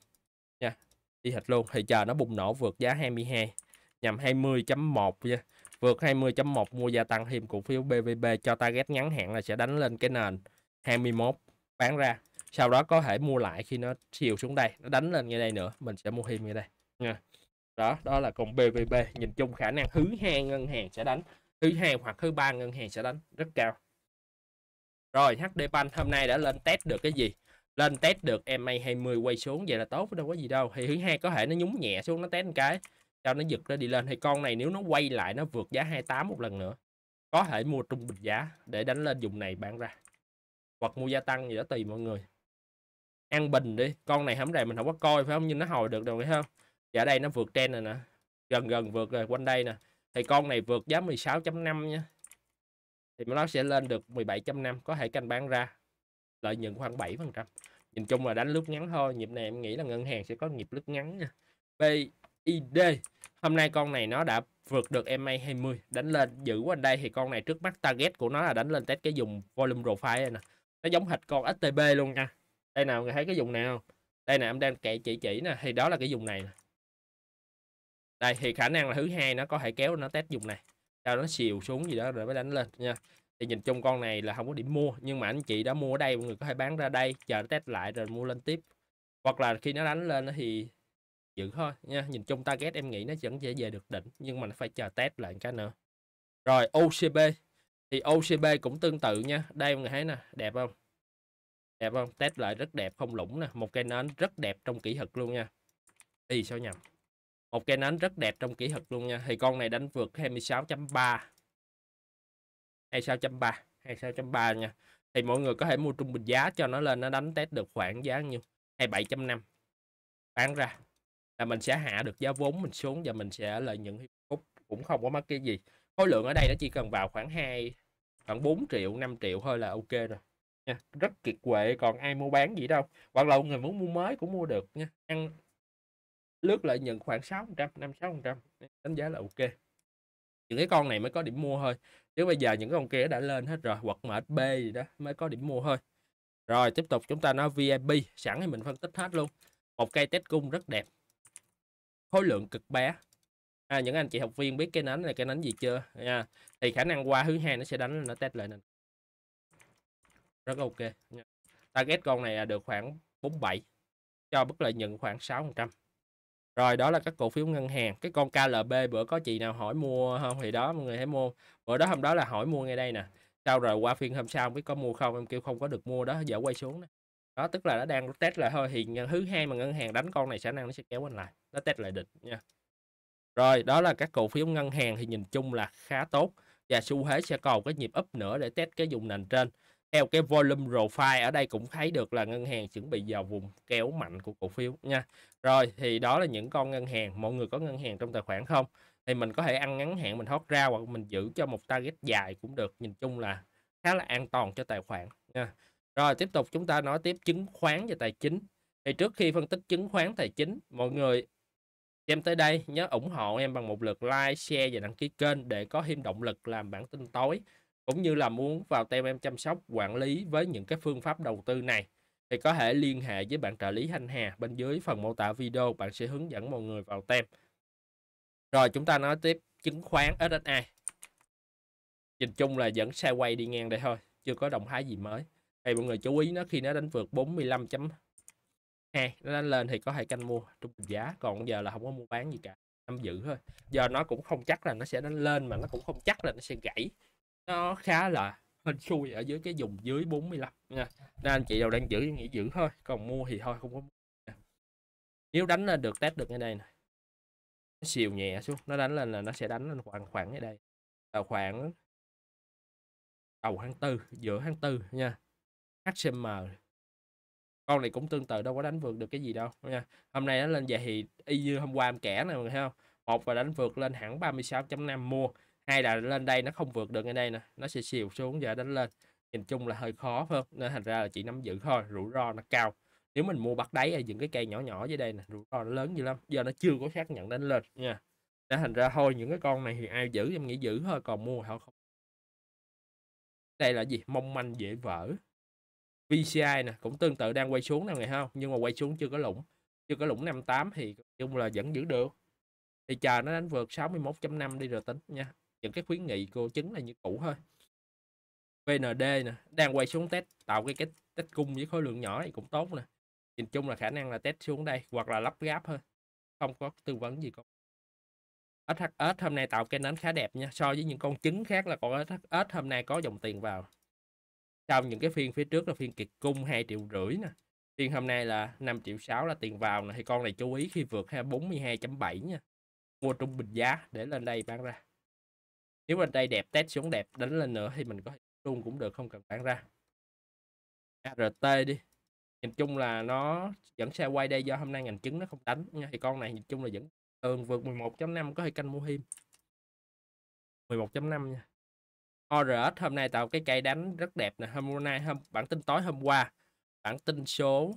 nha y hệt luôn thì chờ nó bùng nổ vượt giá 22 nhằm 20.1 nha vượt 20.1 mua gia tăng thêm cổ phiếu BVB cho target ngắn hạn là sẽ đánh lên cái nền 21 bán ra sau đó có thể mua lại khi nó chiều xuống đây nó đánh lên ngay đây nữa mình sẽ mua thêm ngay đây nha đó đó là còn BVB nhìn chung khả năng thứ hai ngân hàng sẽ đánh thứ hai hoặc thứ ba ngân hàng sẽ đánh rất cao rồi HD Bank hôm nay đã lên test được cái gì lên test được MA20 quay xuống vậy là tốt đâu có gì đâu thì thứ hai có thể nó nhúng nhẹ xuống nó test một cái cho nó giật nó đi lên thì con này nếu nó quay lại nó vượt giá 28 một lần nữa có thể mua trung bình giá để đánh lên dùng này bán ra hoặc mua gia tăng gì đó tùy mọi người ăn bình đi con này hổng ràng mình không có coi phải không nhưng nó hồi được rồi phải không dạ đây nó vượt trend rồi nè gần gần vượt rồi quanh đây nè thì con này vượt giá 16.5 nha thì nó sẽ lên được 17.5 có thể canh bán ra lợi nhuận khoảng 7 phần trăm nhìn chung là đánh lướt ngắn thôi nhịp này em nghĩ là ngân hàng sẽ có nhịp lướt ngắn nha BID hôm nay con này nó đã vượt được MA 20 đánh lên giữ quanh đây thì con này trước mắt target của nó là đánh lên test cái dùng volume profile này nè nó giống hệt con STB luôn nha đây nào người thấy cái vùng nào đây nè em đang kệ chỉ chỉ nè thì đó là cái dùng này nè đây thì khả năng là thứ hai nó có thể kéo nó test dùng này cho nó xìu xuống gì đó rồi mới đánh lên nha thì nhìn chung con này là không có điểm mua nhưng mà anh chị đã mua ở đây mọi người có thể bán ra đây chờ nó test lại rồi mua lên tiếp hoặc là khi nó đánh lên thì giữ thôi nha nhìn chung target em nghĩ nó vẫn dễ về được đỉnh nhưng mà nó phải chờ test lại cái nữa rồi OCB thì OCB cũng tương tự nha đây mọi người thấy nè đẹp không đẹp không test lại rất đẹp không lũng nè một cây nến rất đẹp trong kỹ thuật luôn nha y sao nhầm một cây nến rất đẹp trong kỹ thuật luôn nha thì con này đánh vượt 26.3 26.3 26.3 nha thì mọi người có thể mua trung bình giá cho nó lên nó đánh test được khoảng giá nhiêu 27.5 bán ra là mình sẽ hạ được giá vốn mình xuống và mình sẽ lợi nhuận phút cũng không có mắc cái gì khối lượng ở đây nó chỉ cần vào khoảng 2 khoảng 4 triệu 5 triệu thôi là ok rồi nha rất kiệt quệ còn ai mua bán gì đâu hoặc là người muốn mua mới cũng mua được nha ăn lướt lợi nhuận khoảng 6%, 5 6%, đánh giá là ok. Những cái con này mới có điểm mua thôi. Chứ bây giờ những con kia đã lên hết rồi, hoặc mệt B gì đó mới có điểm mua thôi. Rồi tiếp tục chúng ta nói VIP, sẵn thì mình phân tích hết luôn. Một cây test cung rất đẹp. Khối lượng cực bé. À, những anh chị học viên biết cái nến này cái nến gì chưa? nha à, thì khả năng qua thứ hai nó sẽ đánh nó test lại nè. Rất ok. Target con này là được khoảng 47 cho bất lợi nhuận khoảng 6% rồi đó là các cổ phiếu ngân hàng cái con KLB bữa có chị nào hỏi mua không thì đó mọi người hãy mua bữa đó hôm đó là hỏi mua ngay đây nè sau rồi qua phiên hôm sau không biết có mua không em kêu không có được mua đó giờ quay xuống đó, đó tức là nó đang test lại thôi thì thứ hai mà ngân hàng đánh con này khả năng nó sẽ kéo anh lại nó test lại địch nha rồi đó là các cổ phiếu ngân hàng thì nhìn chung là khá tốt và xu thế sẽ còn cái nhịp up nữa để test cái vùng nền trên theo cái volume profile ở đây cũng thấy được là ngân hàng chuẩn bị vào vùng kéo mạnh của cổ phiếu nha rồi thì đó là những con ngân hàng mọi người có ngân hàng trong tài khoản không thì mình có thể ăn ngắn hạn mình thoát ra hoặc mình giữ cho một target dài cũng được nhìn chung là khá là an toàn cho tài khoản nha rồi tiếp tục chúng ta nói tiếp chứng khoán và tài chính thì trước khi phân tích chứng khoán tài chính mọi người em tới đây nhớ ủng hộ em bằng một lượt like share và đăng ký kênh để có thêm động lực làm bản tin tối cũng như là muốn vào tem em chăm sóc quản lý với những cái phương pháp đầu tư này thì có thể liên hệ với bạn trợ lý Thanh Hà bên dưới phần mô tả video bạn sẽ hướng dẫn mọi người vào tem rồi chúng ta nói tiếp chứng khoán SSI nhìn chung là vẫn xe quay đi ngang đây thôi chưa có động thái gì mới thì mọi người chú ý nó khi nó đánh vượt 45.2 nó đánh lên thì có thể canh mua trung bình giá còn giờ là không có mua bán gì cả nắm giữ thôi giờ nó cũng không chắc là nó sẽ đánh lên mà nó cũng không chắc là nó sẽ gãy nó khá là hên xui ở dưới cái vùng dưới 45 nha nên anh chị nào đang giữ nghỉ giữ thôi còn mua thì thôi không có nếu đánh là được test được ngay đây này nó xìu nhẹ xuống nó đánh lên là nó sẽ đánh lên khoảng khoảng ở đây là khoảng đầu tháng tư giữa tháng tư nha HCM con này cũng tương tự đâu có đánh vượt được cái gì đâu nha hôm nay nó lên về thì y như hôm qua em kẻ này mọi người thấy không một và đánh vượt lên hẳn 36.5 mua hay là lên đây nó không vượt được ngay đây nè nó sẽ xìu xuống giờ đánh lên nhìn chung là hơi khó hơn nên thành ra là chỉ nắm giữ thôi rủi ro nó cao nếu mình mua bắt đáy ở những cái cây nhỏ nhỏ dưới đây nè rủi ro nó lớn dữ lắm giờ nó chưa có xác nhận đánh lên nha đã thành ra thôi những cái con này thì ai giữ em nghĩ giữ thôi còn mua họ không đây là gì mong manh dễ vỡ VCI nè cũng tương tự đang quay xuống nè ngày không nhưng mà quay xuống chưa có lũng chưa có lũng 58 thì chung là vẫn giữ được thì chờ nó đánh vượt 61.5 đi rồi tính nha những cái khuyến nghị của chính là như cũ thôi VND nè đang quay xuống test tạo cái cái test cung với khối lượng nhỏ thì cũng tốt nè nhìn chung là khả năng là test xuống đây hoặc là lắp gáp thôi không có tư vấn gì con SHS hôm nay tạo cái nến khá đẹp nha so với những con trứng khác là con SHS hôm nay có dòng tiền vào Trong những cái phiên phía trước là phiên kiệt cung 2 triệu rưỡi nè phiên hôm nay là 5 triệu 6 là tiền vào nè thì con này chú ý khi vượt 42.7 nha mua trung bình giá để lên đây bán ra nếu mà đây đẹp test xuống đẹp đánh lên nữa thì mình có luôn cũng được không cần bán ra ART đi nhìn chung là nó vẫn xe quay đây do hôm nay ngành trứng nó không đánh nha thì con này nhìn chung là vẫn tường vượt 11.5 có hơi canh mua thêm. 11.5 nha ORS hôm nay tạo cái cây đánh rất đẹp nè hôm nay hôm bản tin tối hôm qua bản tin số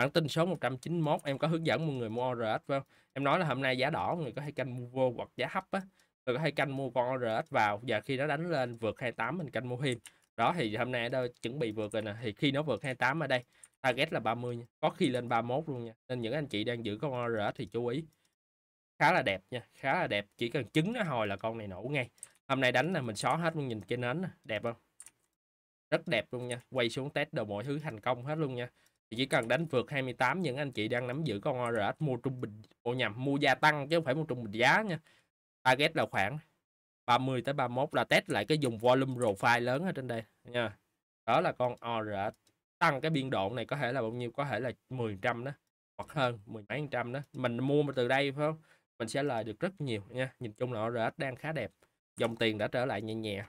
bản tin số 191 em có hướng dẫn mọi người mua ORX phải không? Em nói là hôm nay giá đỏ mọi người có thể canh mua vô hoặc giá hấp á. Mọi có thể canh mua con ORX vào và khi nó đánh lên vượt 28 mình canh mua thêm. Đó thì hôm nay đã chuẩn bị vượt rồi nè. Thì khi nó vượt 28 ở đây target là 30 nha. Có khi lên 31 luôn nha. Nên những anh chị đang giữ con ORX thì chú ý. Khá là đẹp nha, khá là đẹp. Chỉ cần trứng nó hồi là con này nổ ngay. Hôm nay đánh là mình xóa hết luôn nhìn cái nến nè. đẹp không? Rất đẹp luôn nha. Quay xuống test đồ mọi thứ thành công hết luôn nha thì chỉ cần đánh vượt 28 những anh chị đang nắm giữ con ORS mua trung bình ô nhầm mua gia tăng chứ không phải mua trung bình giá nha target là khoảng 30 tới 31 là test lại cái dùng volume profile lớn ở trên đây nha đó là con ORS tăng cái biên độ này có thể là bao nhiêu có thể là 10 trăm đó hoặc hơn mười mấy trăm đó mình mua từ đây phải không mình sẽ lời được rất nhiều nha nhìn chung là ORS đang khá đẹp dòng tiền đã trở lại nhẹ nhẹ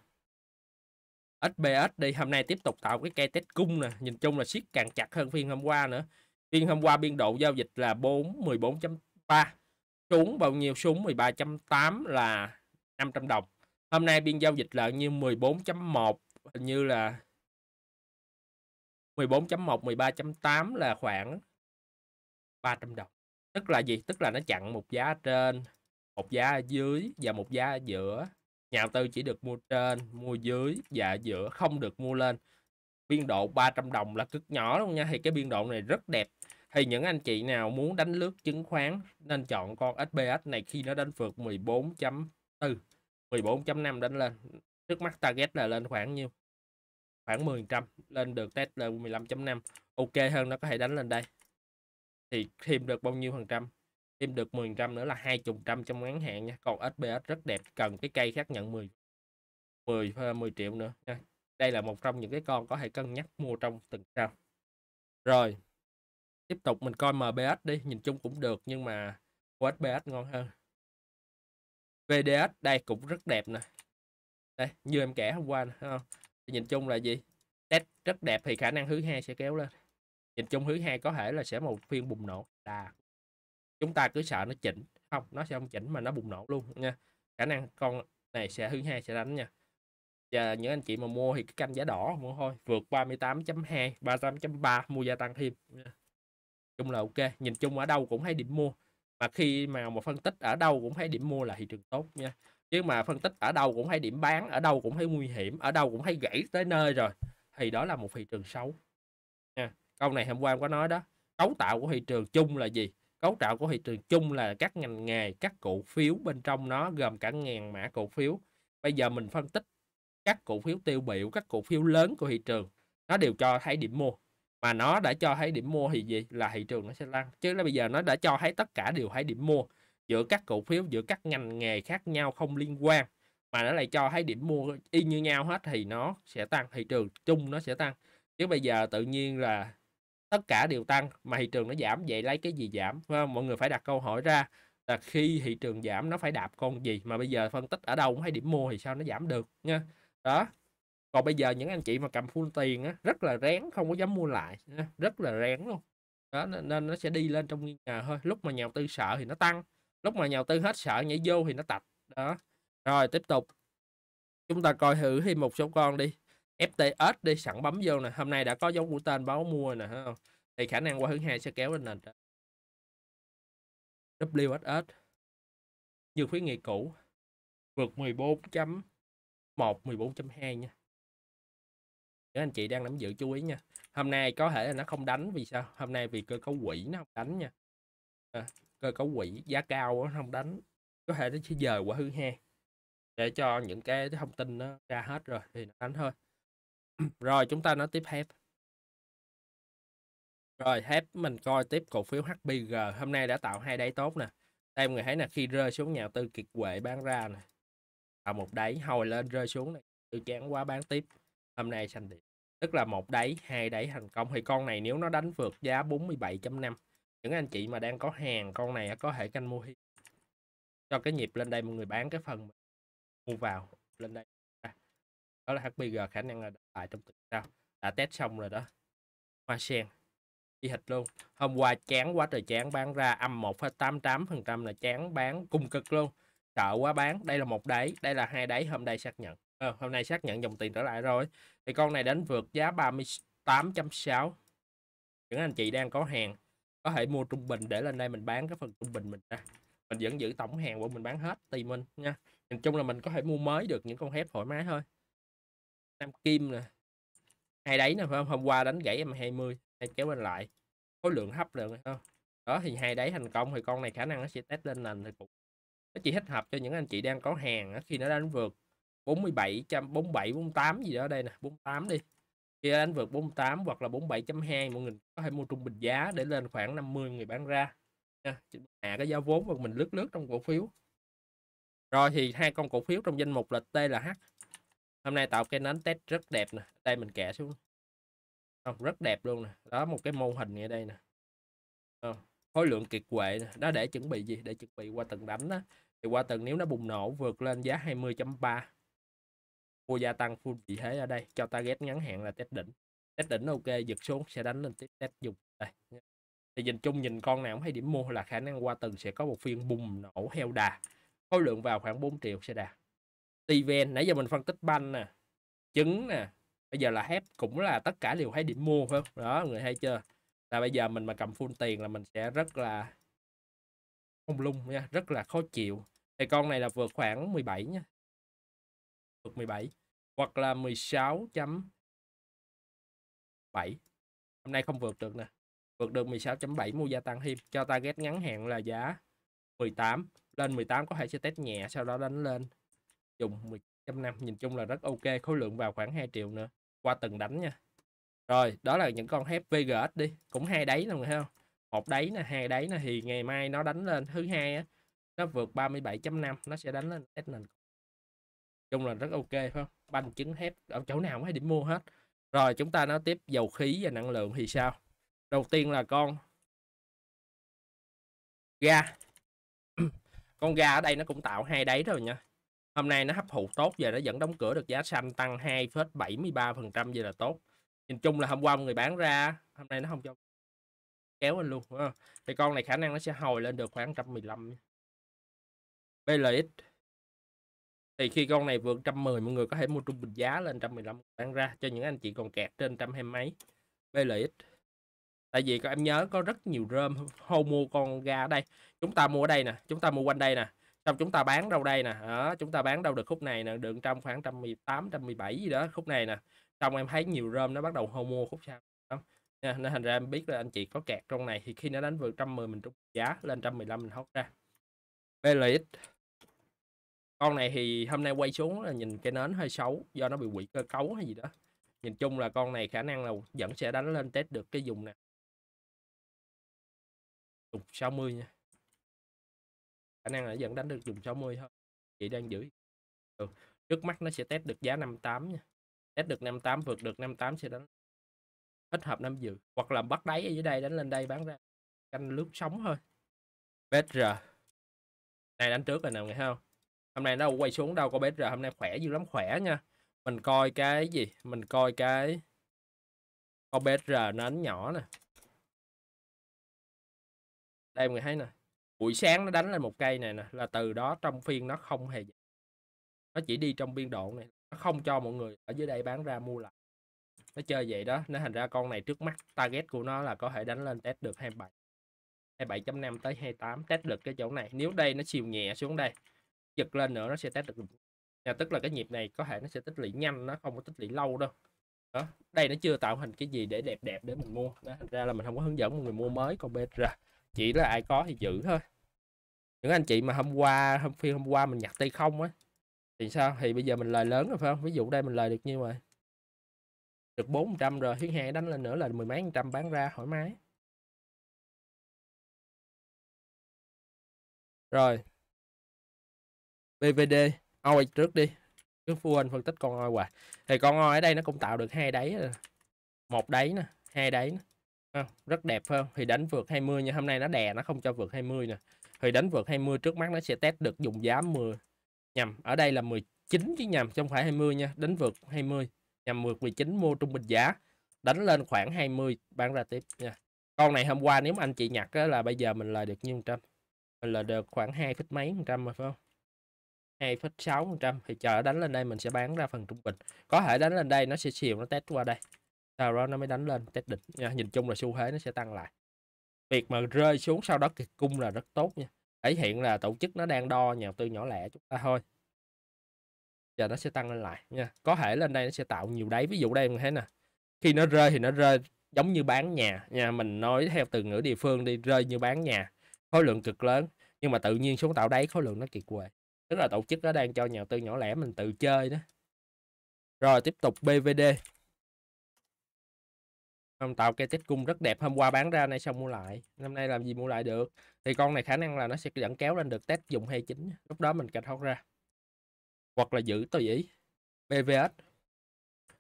SBS đi hôm nay tiếp tục tạo cái cây test cung nè nhìn chung là siết càng chặt hơn phiên hôm qua nữa phiên hôm qua biên độ giao dịch là 4 14.3 xuống bao nhiêu xuống 13.8 là 500 đồng hôm nay biên giao dịch là như 14.1 như là 14.1 13.8 là khoảng 300 đồng tức là gì tức là nó chặn một giá trên một giá ở dưới và một giá ở giữa Nhà đầu tư chỉ được mua trên, mua dưới và giữa không được mua lên. Biên độ 300 đồng là cực nhỏ luôn nha. Thì cái biên độ này rất đẹp. Thì những anh chị nào muốn đánh lướt chứng khoán nên chọn con SPX này khi nó đánh vượt 14.4, 14.5 đánh lên. Trước mắt target là lên khoảng nhiêu? Khoảng 10% lên được test lên 15.5. Ok hơn nó có thể đánh lên đây. Thì thêm được bao nhiêu phần trăm? thêm được 10% nữa là 20% trong ngắn hạn nha còn SBS rất đẹp cần cái cây xác nhận 10 10 10 triệu nữa nha đây là một trong những cái con có thể cân nhắc mua trong tuần sau rồi tiếp tục mình coi MBS đi nhìn chung cũng được nhưng mà USBS ngon hơn VDS đây cũng rất đẹp nè đây như em kể hôm qua nè không? Thì nhìn chung là gì test rất đẹp thì khả năng thứ hai sẽ kéo lên nhìn chung thứ hai có thể là sẽ một phiên bùng nổ là chúng ta cứ sợ nó chỉnh không nó sẽ không chỉnh mà nó bùng nổ luôn nha khả năng con này sẽ thứ hai sẽ đánh nha và những anh chị mà mua thì cái canh giá đỏ mua thôi vượt 38.2 38.3 mua gia tăng thêm nha. chung là ok nhìn chung ở đâu cũng thấy điểm mua mà khi mà một phân tích ở đâu cũng thấy điểm mua là thị trường tốt nha chứ mà phân tích ở đâu cũng thấy điểm bán ở đâu cũng thấy nguy hiểm ở đâu cũng thấy gãy tới nơi rồi thì đó là một thị trường xấu nha câu này hôm qua em có nói đó cấu tạo của thị trường chung là gì Cấu tạo của thị trường chung là các ngành nghề, các cổ phiếu bên trong nó gồm cả ngàn mã cổ phiếu. Bây giờ mình phân tích các cổ phiếu tiêu biểu, các cổ phiếu lớn của thị trường. Nó đều cho thấy điểm mua. Mà nó đã cho thấy điểm mua thì gì? Là thị trường nó sẽ tăng. Chứ là bây giờ nó đã cho thấy tất cả đều thấy điểm mua giữa các cổ phiếu, giữa các ngành nghề khác nhau không liên quan mà nó lại cho thấy điểm mua y như nhau hết thì nó sẽ tăng thị trường chung nó sẽ tăng chứ bây giờ tự nhiên là tất cả đều tăng mà thị trường nó giảm vậy lấy cái gì giảm mọi người phải đặt câu hỏi ra là khi thị trường giảm nó phải đạp con gì mà bây giờ phân tích ở đâu cũng thấy điểm mua thì sao nó giảm được nha đó còn bây giờ những anh chị mà cầm full tiền á, rất là rén không có dám mua lại rất là rén luôn đó nên nó sẽ đi lên trong nghiêng ngờ thôi lúc mà nhà đầu tư sợ thì nó tăng lúc mà nhà đầu tư hết sợ nhảy vô thì nó tạch đó rồi tiếp tục chúng ta coi thử thêm một số con đi FTS đi sẵn bấm vô nè hôm nay đã có dấu mũi tên báo mua nè không thì khả năng qua thứ hai sẽ kéo lên nền trên WHS như khuyến nghị cũ vượt 14.1 14.2 nha Các anh chị đang nắm giữ chú ý nha hôm nay có thể là nó không đánh vì sao hôm nay vì cơ cấu quỷ nó không đánh nha à, cơ cấu quỷ giá cao nó không đánh có thể nó sẽ dời qua thứ hai để cho những cái thông tin nó ra hết rồi thì nó đánh thôi rồi chúng ta nói tiếp HEP. Rồi HEP mình coi tiếp cổ phiếu HBG hôm nay đã tạo hai đáy tốt nè. Em người thấy là khi rơi xuống nhà tư kiệt quệ bán ra nè. Tạo một đáy hồi lên rơi xuống này, tư chán quá bán tiếp. Hôm nay xanh điểm. Tức là một đáy, hai đáy thành công thì con này nếu nó đánh vượt giá 47.5 những anh chị mà đang có hàng con này có thể canh mua hi cho cái nhịp lên đây mọi người bán cái phần mua vào lên đây đó là HBG khả năng là lại trong tuần sau đã test xong rồi đó hoa sen đi hệt luôn hôm qua chán quá trời chán bán ra âm 1,88% là chán bán cung cực luôn sợ quá bán đây là một đáy đây là hai đáy hôm nay xác nhận à, hôm nay xác nhận dòng tiền trở lại rồi thì con này đánh vượt giá 38.6 những anh chị đang có hàng có thể mua trung bình để lên đây mình bán cái phần trung bình mình ra mình vẫn giữ tổng hàng của mình bán hết tùy mình nha nhìn chung là mình có thể mua mới được những con thép thoải mái thôi nam kim nè hai đáy nè hôm hôm qua đánh gãy em 20 em kéo bên lại khối lượng hấp được không đó thì hai đáy thành công thì con này khả năng nó sẽ test lên nền thì cũng nó chỉ thích hợp cho những anh chị đang có hàng khi nó đánh vượt 47 47 48 gì đó đây nè 48 đi khi đánh vượt 48 hoặc là 47.2 mọi người có thể mua trung bình giá để lên khoảng 50 người bán ra hạ cái giá vốn và mình lướt lướt trong cổ phiếu rồi thì hai con cổ phiếu trong danh mục là T là H hôm nay tạo cái nến test rất đẹp nè đây mình kẻ xuống không rất đẹp luôn nè đó một cái mô hình ngay đây nè không ờ, khối lượng kiệt quệ nè. đó để chuẩn bị gì để chuẩn bị qua tầng đánh đó thì qua tầng nếu nó bùng nổ vượt lên giá 20.3 mua gia tăng full vị thế ở đây cho target ngắn hạn là test đỉnh test đỉnh ok giật xuống sẽ đánh lên test, test dùng đây thì nhìn chung nhìn con nào cũng thấy điểm mua là khả năng qua tầng sẽ có một phiên bùng nổ heo đà khối lượng vào khoảng 4 triệu sẽ đạt Steven nãy giờ mình phân tích banh nè trứng nè bây giờ là hép cũng là tất cả đều thấy điểm mua phải không đó người hay chưa là bây giờ mình mà cầm full tiền là mình sẽ rất là không lung nha rất là khó chịu thì con này là vượt khoảng 17 nha vượt 17 hoặc là 16.7 hôm nay không vượt được nè vượt được 16.7 mua gia tăng thêm cho target ngắn hạn là giá 18 lên 18 có thể sẽ test nhẹ sau đó đánh lên dùng 19 năm nhìn chung là rất ok khối lượng vào khoảng 2 triệu nữa qua từng đánh nha rồi đó là những con hép vgs đi cũng hai đáy luôn thấy không một đáy là hai đáy là thì ngày mai nó đánh lên thứ hai á nó vượt 37.5 nó sẽ đánh lên test nền chung là rất ok phải không banh trứng thép ở chỗ nào cũng hay điểm mua hết rồi chúng ta nói tiếp dầu khí và năng lượng thì sao đầu tiên là con ga (clears throat) con ga ở đây nó cũng tạo hai đáy rồi nha Hôm nay nó hấp thụ tốt và nó vẫn đóng cửa được giá xanh tăng 2,73% vậy là tốt. Nhìn chung là hôm qua người bán ra, hôm nay nó không cho kéo lên luôn. Ha. Thì con này khả năng nó sẽ hồi lên được khoảng 115. BLX. Thì khi con này vượt 110 mọi người có thể mua trung bình giá lên 115 bán ra cho những anh chị còn kẹt trên trăm hai mấy. BLX. Tại vì em nhớ có rất nhiều rơm hô mua con ga ở đây. Chúng ta mua ở đây nè, chúng ta mua quanh đây nè xong chúng ta bán đâu đây nè đó, chúng ta bán đâu được khúc này nè đường trong khoảng 118 117 gì đó khúc này nè xong em thấy nhiều rơm nó bắt đầu mua khúc sau đó. Nha, nên thành ra em biết là anh chị có kẹt trong này thì khi nó đánh vượt 110 mình trúng giá lên 115 mình hốt ra BLX con này thì hôm nay quay xuống là nhìn cái nến hơi xấu do nó bị quỷ cơ cấu hay gì đó nhìn chung là con này khả năng là vẫn sẽ đánh lên test được cái vùng này vùng 60 nha khả năng là vẫn đánh được dùng 60 thôi chị đang giữ ừ. trước mắt nó sẽ test được giá 58 nha test được 58 vượt được 58 sẽ đánh hết hợp năm dự hoặc là bắt đáy ở dưới đây đánh lên đây bán ra canh lướt sóng thôi BR này đánh trước rồi nè nghe không hôm nay nó quay xuống đâu có BR hôm nay khỏe dữ lắm khỏe nha mình coi cái gì mình coi cái con BR nó đánh nhỏ nè đây mọi người thấy nè buổi sáng nó đánh lên một cây này nè là từ đó trong phiên nó không hề nó chỉ đi trong biên độ này nó không cho mọi người ở dưới đây bán ra mua lại nó chơi vậy đó nó thành ra con này trước mắt target của nó là có thể đánh lên test được 27 27.5 tới 28 test được cái chỗ này nếu đây nó chiều nhẹ xuống đây giật lên nữa nó sẽ test được nhà tức là cái nhịp này có thể nó sẽ tích lũy nhanh nó không có tích lũy lâu đâu đó đây nó chưa tạo hình cái gì để đẹp đẹp để mình mua đó thành ra là mình không có hướng dẫn mọi người mua mới còn BR chỉ là ai có thì giữ thôi những anh chị mà hôm qua hôm phiên hôm qua mình nhặt tay không á thì sao thì bây giờ mình lời lớn rồi phải không ví dụ đây mình lời được như vậy, được bốn trăm rồi thứ hai đánh lên nữa là mười mấy trăm bán ra thoải mái rồi BVD oi trước đi cứ phu anh phân tích con oi hoài thì con oi ở đây nó cũng tạo được hai đáy một đáy nè hai đáy nè rất đẹp phải không thì đánh vượt 20 nhưng hôm nay nó đè nó không cho vượt 20 nè thì đánh vượt 20 trước mắt nó sẽ test được dùng giá 10 nhầm ở đây là 19 chứ nhầm không phải 20 nha đánh vượt 20 nhầm vượt 19 mua trung bình giá đánh lên khoảng 20 bán ra tiếp nha con này hôm qua nếu mà anh chị nhặt á, là bây giờ mình lời được nhiêu trăm mình lời được khoảng 2 phít mấy phần trăm mà phải không trăm thì chờ đánh lên đây mình sẽ bán ra phần trung bình có thể đánh lên đây nó sẽ chiều nó test qua đây sau đó nó mới đánh lên test đỉnh nha nhìn chung là xu thế nó sẽ tăng lại việc mà rơi xuống sau đó kiệt cung là rất tốt nha thể hiện là tổ chức nó đang đo nhà đầu tư nhỏ lẻ chúng ta thôi giờ nó sẽ tăng lên lại nha có thể lên đây nó sẽ tạo nhiều đáy ví dụ đây mình thấy nè khi nó rơi thì nó rơi giống như bán nhà nhà mình nói theo từ ngữ địa phương đi rơi như bán nhà khối lượng cực lớn nhưng mà tự nhiên xuống tạo đáy khối lượng nó kiệt quệ tức là tổ chức nó đang cho nhà đầu tư nhỏ lẻ mình tự chơi đó rồi tiếp tục BVD không tạo cây tết cung rất đẹp hôm qua bán ra nay xong mua lại năm nay làm gì mua lại được thì con này khả năng là nó sẽ dẫn kéo lên được test dùng 29 lúc đó mình cạch hot ra hoặc là giữ tôi ý BVS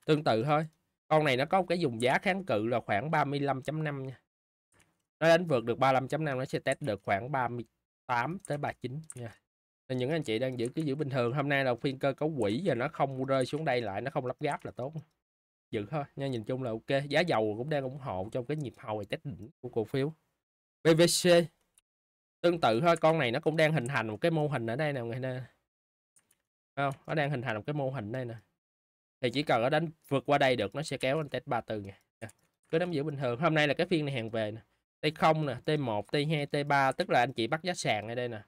tương tự thôi con này nó có một cái dùng giá kháng cự là khoảng 35.5 nha nó đánh vượt được 35.5 nó sẽ test được khoảng 38 tới 39 nha nên những anh chị đang giữ cứ giữ bình thường hôm nay là phiên cơ cấu quỷ và nó không rơi xuống đây lại nó không lắp gáp là tốt dự thôi nha nhìn chung là ok giá dầu cũng đang ủng hộ trong cái nhịp hồi test đỉnh của cổ phiếu BVC tương tự thôi con này nó cũng đang hình thành một cái mô hình ở đây nè người, nè, không nó đang hình thành một cái mô hình đây nè thì chỉ cần nó đánh vượt qua đây được nó sẽ kéo lên test từ nha cứ nắm giữ bình thường hôm nay là cái phiên này hàng về nè T0 nè T1 T2 T3 tức là anh chị bắt giá sàn ở đây nè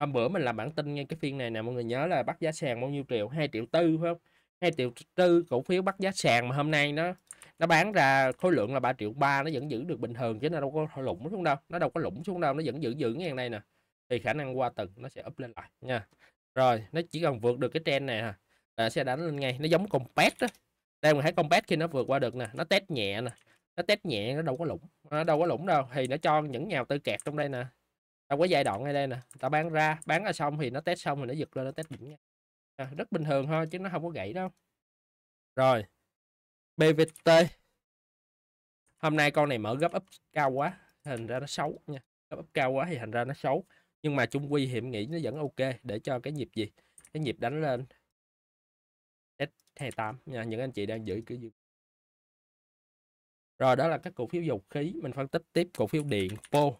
hôm bữa mình làm bản tin ngay cái phiên này nè mọi người nhớ là bắt giá sàn bao nhiêu triệu 2 triệu tư phải không 2 triệu tư cổ phiếu bắt giá sàn mà hôm nay nó nó bán ra khối lượng là 3 triệu ba nó vẫn giữ được bình thường chứ nó đâu có lũng xuống đâu nó đâu có lũng xuống đâu nó vẫn giữ giữ như đây nè thì khả năng qua tuần nó sẽ up lên lại nha rồi nó chỉ cần vượt được cái trend này là sẽ đánh lên ngay nó giống compact đó đây mình thấy compact khi nó vượt qua được nè nó test nhẹ nè nó test nhẹ nó đâu có lũng nó đâu có lũng đâu thì nó cho những nhà tư kẹt trong đây nè đâu có giai đoạn ngay đây nè ta bán ra bán ra xong thì nó test xong thì nó giật lên nó test đỉnh ngay à, rất bình thường thôi chứ nó không có gãy đâu rồi BVT hôm nay con này mở gấp ấp cao quá thành ra nó xấu nha gấp ấp cao quá thì thành ra nó xấu nhưng mà chung quy hiểm nghĩ nó vẫn ok để cho cái nhịp gì cái nhịp đánh lên S28 nha những anh chị đang giữ cứ giữ rồi đó là các cổ phiếu dầu khí mình phân tích tiếp cổ phiếu điện Po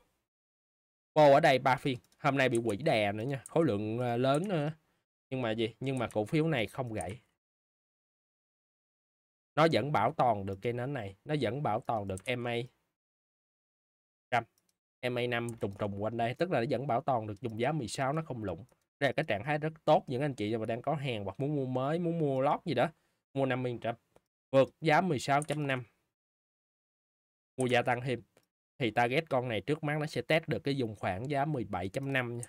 Po ở đây ba phiên hôm nay bị quỷ đè nữa nha khối lượng ờ, lớn nữa nhưng mà gì nhưng mà cổ phiếu này không gãy nó vẫn bảo toàn được cây nến này nó vẫn bảo toàn được ma trăm ma năm trùng trùng quanh đây tức là nó vẫn bảo toàn được dùng giá 16 nó không lụng đây là cái trạng thái rất tốt những anh chị mà đang có hàng hoặc muốn mua mới muốn mua lót gì đó mua 50 trăm vượt giá 16.5 mua gia tăng thêm thì target con này trước mắt nó sẽ test được cái vùng khoảng giá 17.5 nha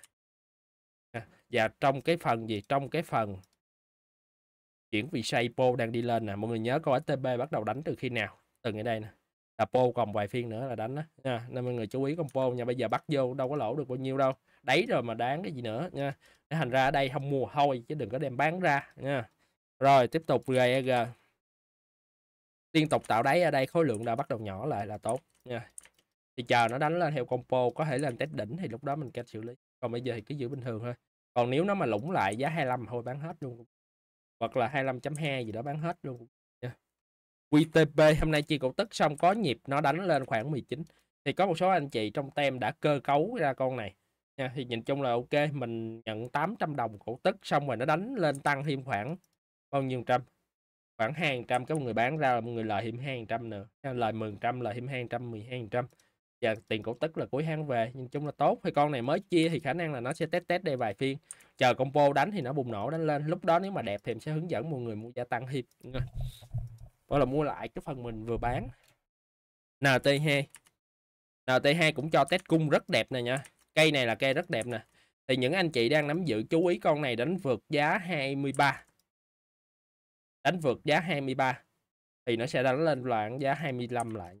và trong cái phần gì trong cái phần chuyển vị po đang đi lên nè mọi người nhớ câu STP bắt đầu đánh từ khi nào từ ngày đây nè là PO còn vài phiên nữa là đánh đó nha nên mọi người chú ý con PO nha bây giờ bắt vô đâu có lỗ được bao nhiêu đâu đấy rồi mà đáng cái gì nữa nha để thành ra ở đây không mua thôi chứ đừng có đem bán ra nha rồi tiếp tục GEG liên tục tạo đáy ở đây khối lượng đã bắt đầu nhỏ lại là tốt nha thì chờ nó đánh lên theo compo có thể lên test đỉnh thì lúc đó mình cách xử lý còn bây giờ thì cứ giữ bình thường thôi còn nếu nó mà lủng lại giá 25 thôi bán hết luôn hoặc là 25.2 gì đó bán hết luôn yeah. QTP hôm nay chi cổ tức xong có nhịp nó đánh lên khoảng 19 thì có một số anh chị trong tem đã cơ cấu ra con này nha thì nhìn chung là ok mình nhận 800 đồng cổ tức xong rồi nó đánh lên tăng thêm khoảng bao nhiêu trăm khoảng hai trăm cái người bán ra là người lợi thêm 200 trăm nữa lời mười trăm lời thêm 200 trăm trăm và dạ, tiền cổ tức là cuối hang về nhìn chung là tốt thì con này mới chia thì khả năng là nó sẽ test test đây vài phiên chờ combo đánh thì nó bùng nổ đánh lên lúc đó nếu mà đẹp thì em sẽ hướng dẫn mọi người mua gia tăng thêm gọi là mua lại cái phần mình vừa bán NT2 NT2 cũng cho test cung rất đẹp nè nha cây này là cây rất đẹp nè thì những anh chị đang nắm giữ chú ý con này đánh vượt giá 23 đánh vượt giá 23 thì nó sẽ đánh lên loạn giá 25 lại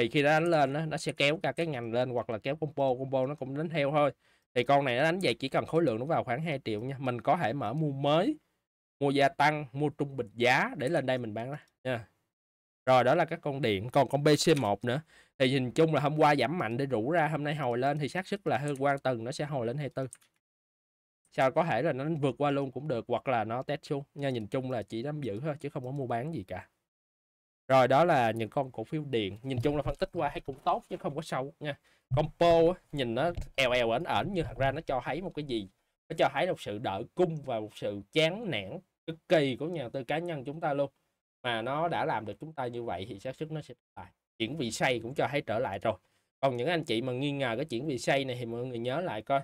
thì khi nó đánh lên đó, nó sẽ kéo cả cái ngành lên hoặc là kéo combo combo nó cũng đến theo thôi thì con này nó đánh vậy chỉ cần khối lượng nó vào khoảng 2 triệu nha mình có thể mở mua mới mua gia tăng mua trung bình giá để lên đây mình bán đó nha rồi đó là các con điện còn con BC1 nữa thì nhìn chung là hôm qua giảm mạnh để rủ ra hôm nay hồi lên thì xác sức là hơi quan tầng nó sẽ hồi lên 24 sao có thể là nó vượt qua luôn cũng được hoặc là nó test xuống nha nhìn chung là chỉ nắm giữ thôi chứ không có mua bán gì cả rồi đó là những con cổ phiếu điện nhìn chung là phân tích qua thấy cũng tốt chứ không có sâu nha compo nhìn nó eo eo ẩn ẩn nhưng thật ra nó cho thấy một cái gì nó cho thấy một sự đợi cung và một sự chán nản cực kỳ của nhà tư cá nhân chúng ta luôn mà nó đã làm được chúng ta như vậy thì xác suất nó sẽ lại chuyển vị say cũng cho thấy trở lại rồi còn những anh chị mà nghi ngờ cái chuyển vị say này thì mọi người nhớ lại coi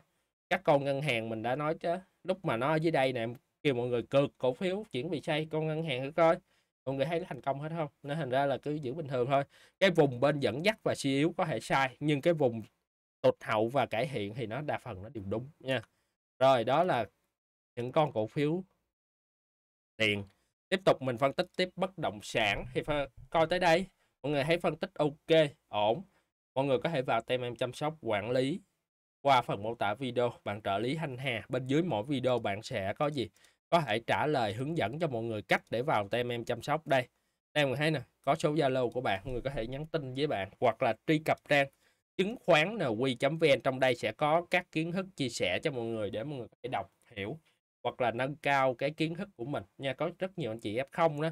các con ngân hàng mình đã nói chứ lúc mà nó ở dưới đây nè kêu mọi người cực cổ phiếu chuyển vị say con ngân hàng thử coi mọi người thấy nó thành công hết không nó thành ra là cứ giữ bình thường thôi cái vùng bên dẫn dắt và suy yếu có thể sai nhưng cái vùng tụt hậu và cải thiện thì nó đa phần nó đều đúng nha rồi đó là những con cổ phiếu tiền tiếp tục mình phân tích tiếp bất động sản thì phân, coi tới đây mọi người thấy phân tích ok ổn mọi người có thể vào tem em chăm sóc quản lý qua phần mô tả video bạn trợ lý Thanh Hà bên dưới mỗi video bạn sẽ có gì có thể trả lời hướng dẫn cho mọi người cách để vào tem em chăm sóc đây đây mọi thấy nè có số zalo của bạn mọi người có thể nhắn tin với bạn hoặc là truy cập trang chứng khoán nq.vn trong đây sẽ có các kiến thức chia sẻ cho mọi người để mọi người có thể đọc hiểu hoặc là nâng cao cái kiến thức của mình nha có rất nhiều anh chị f0 đó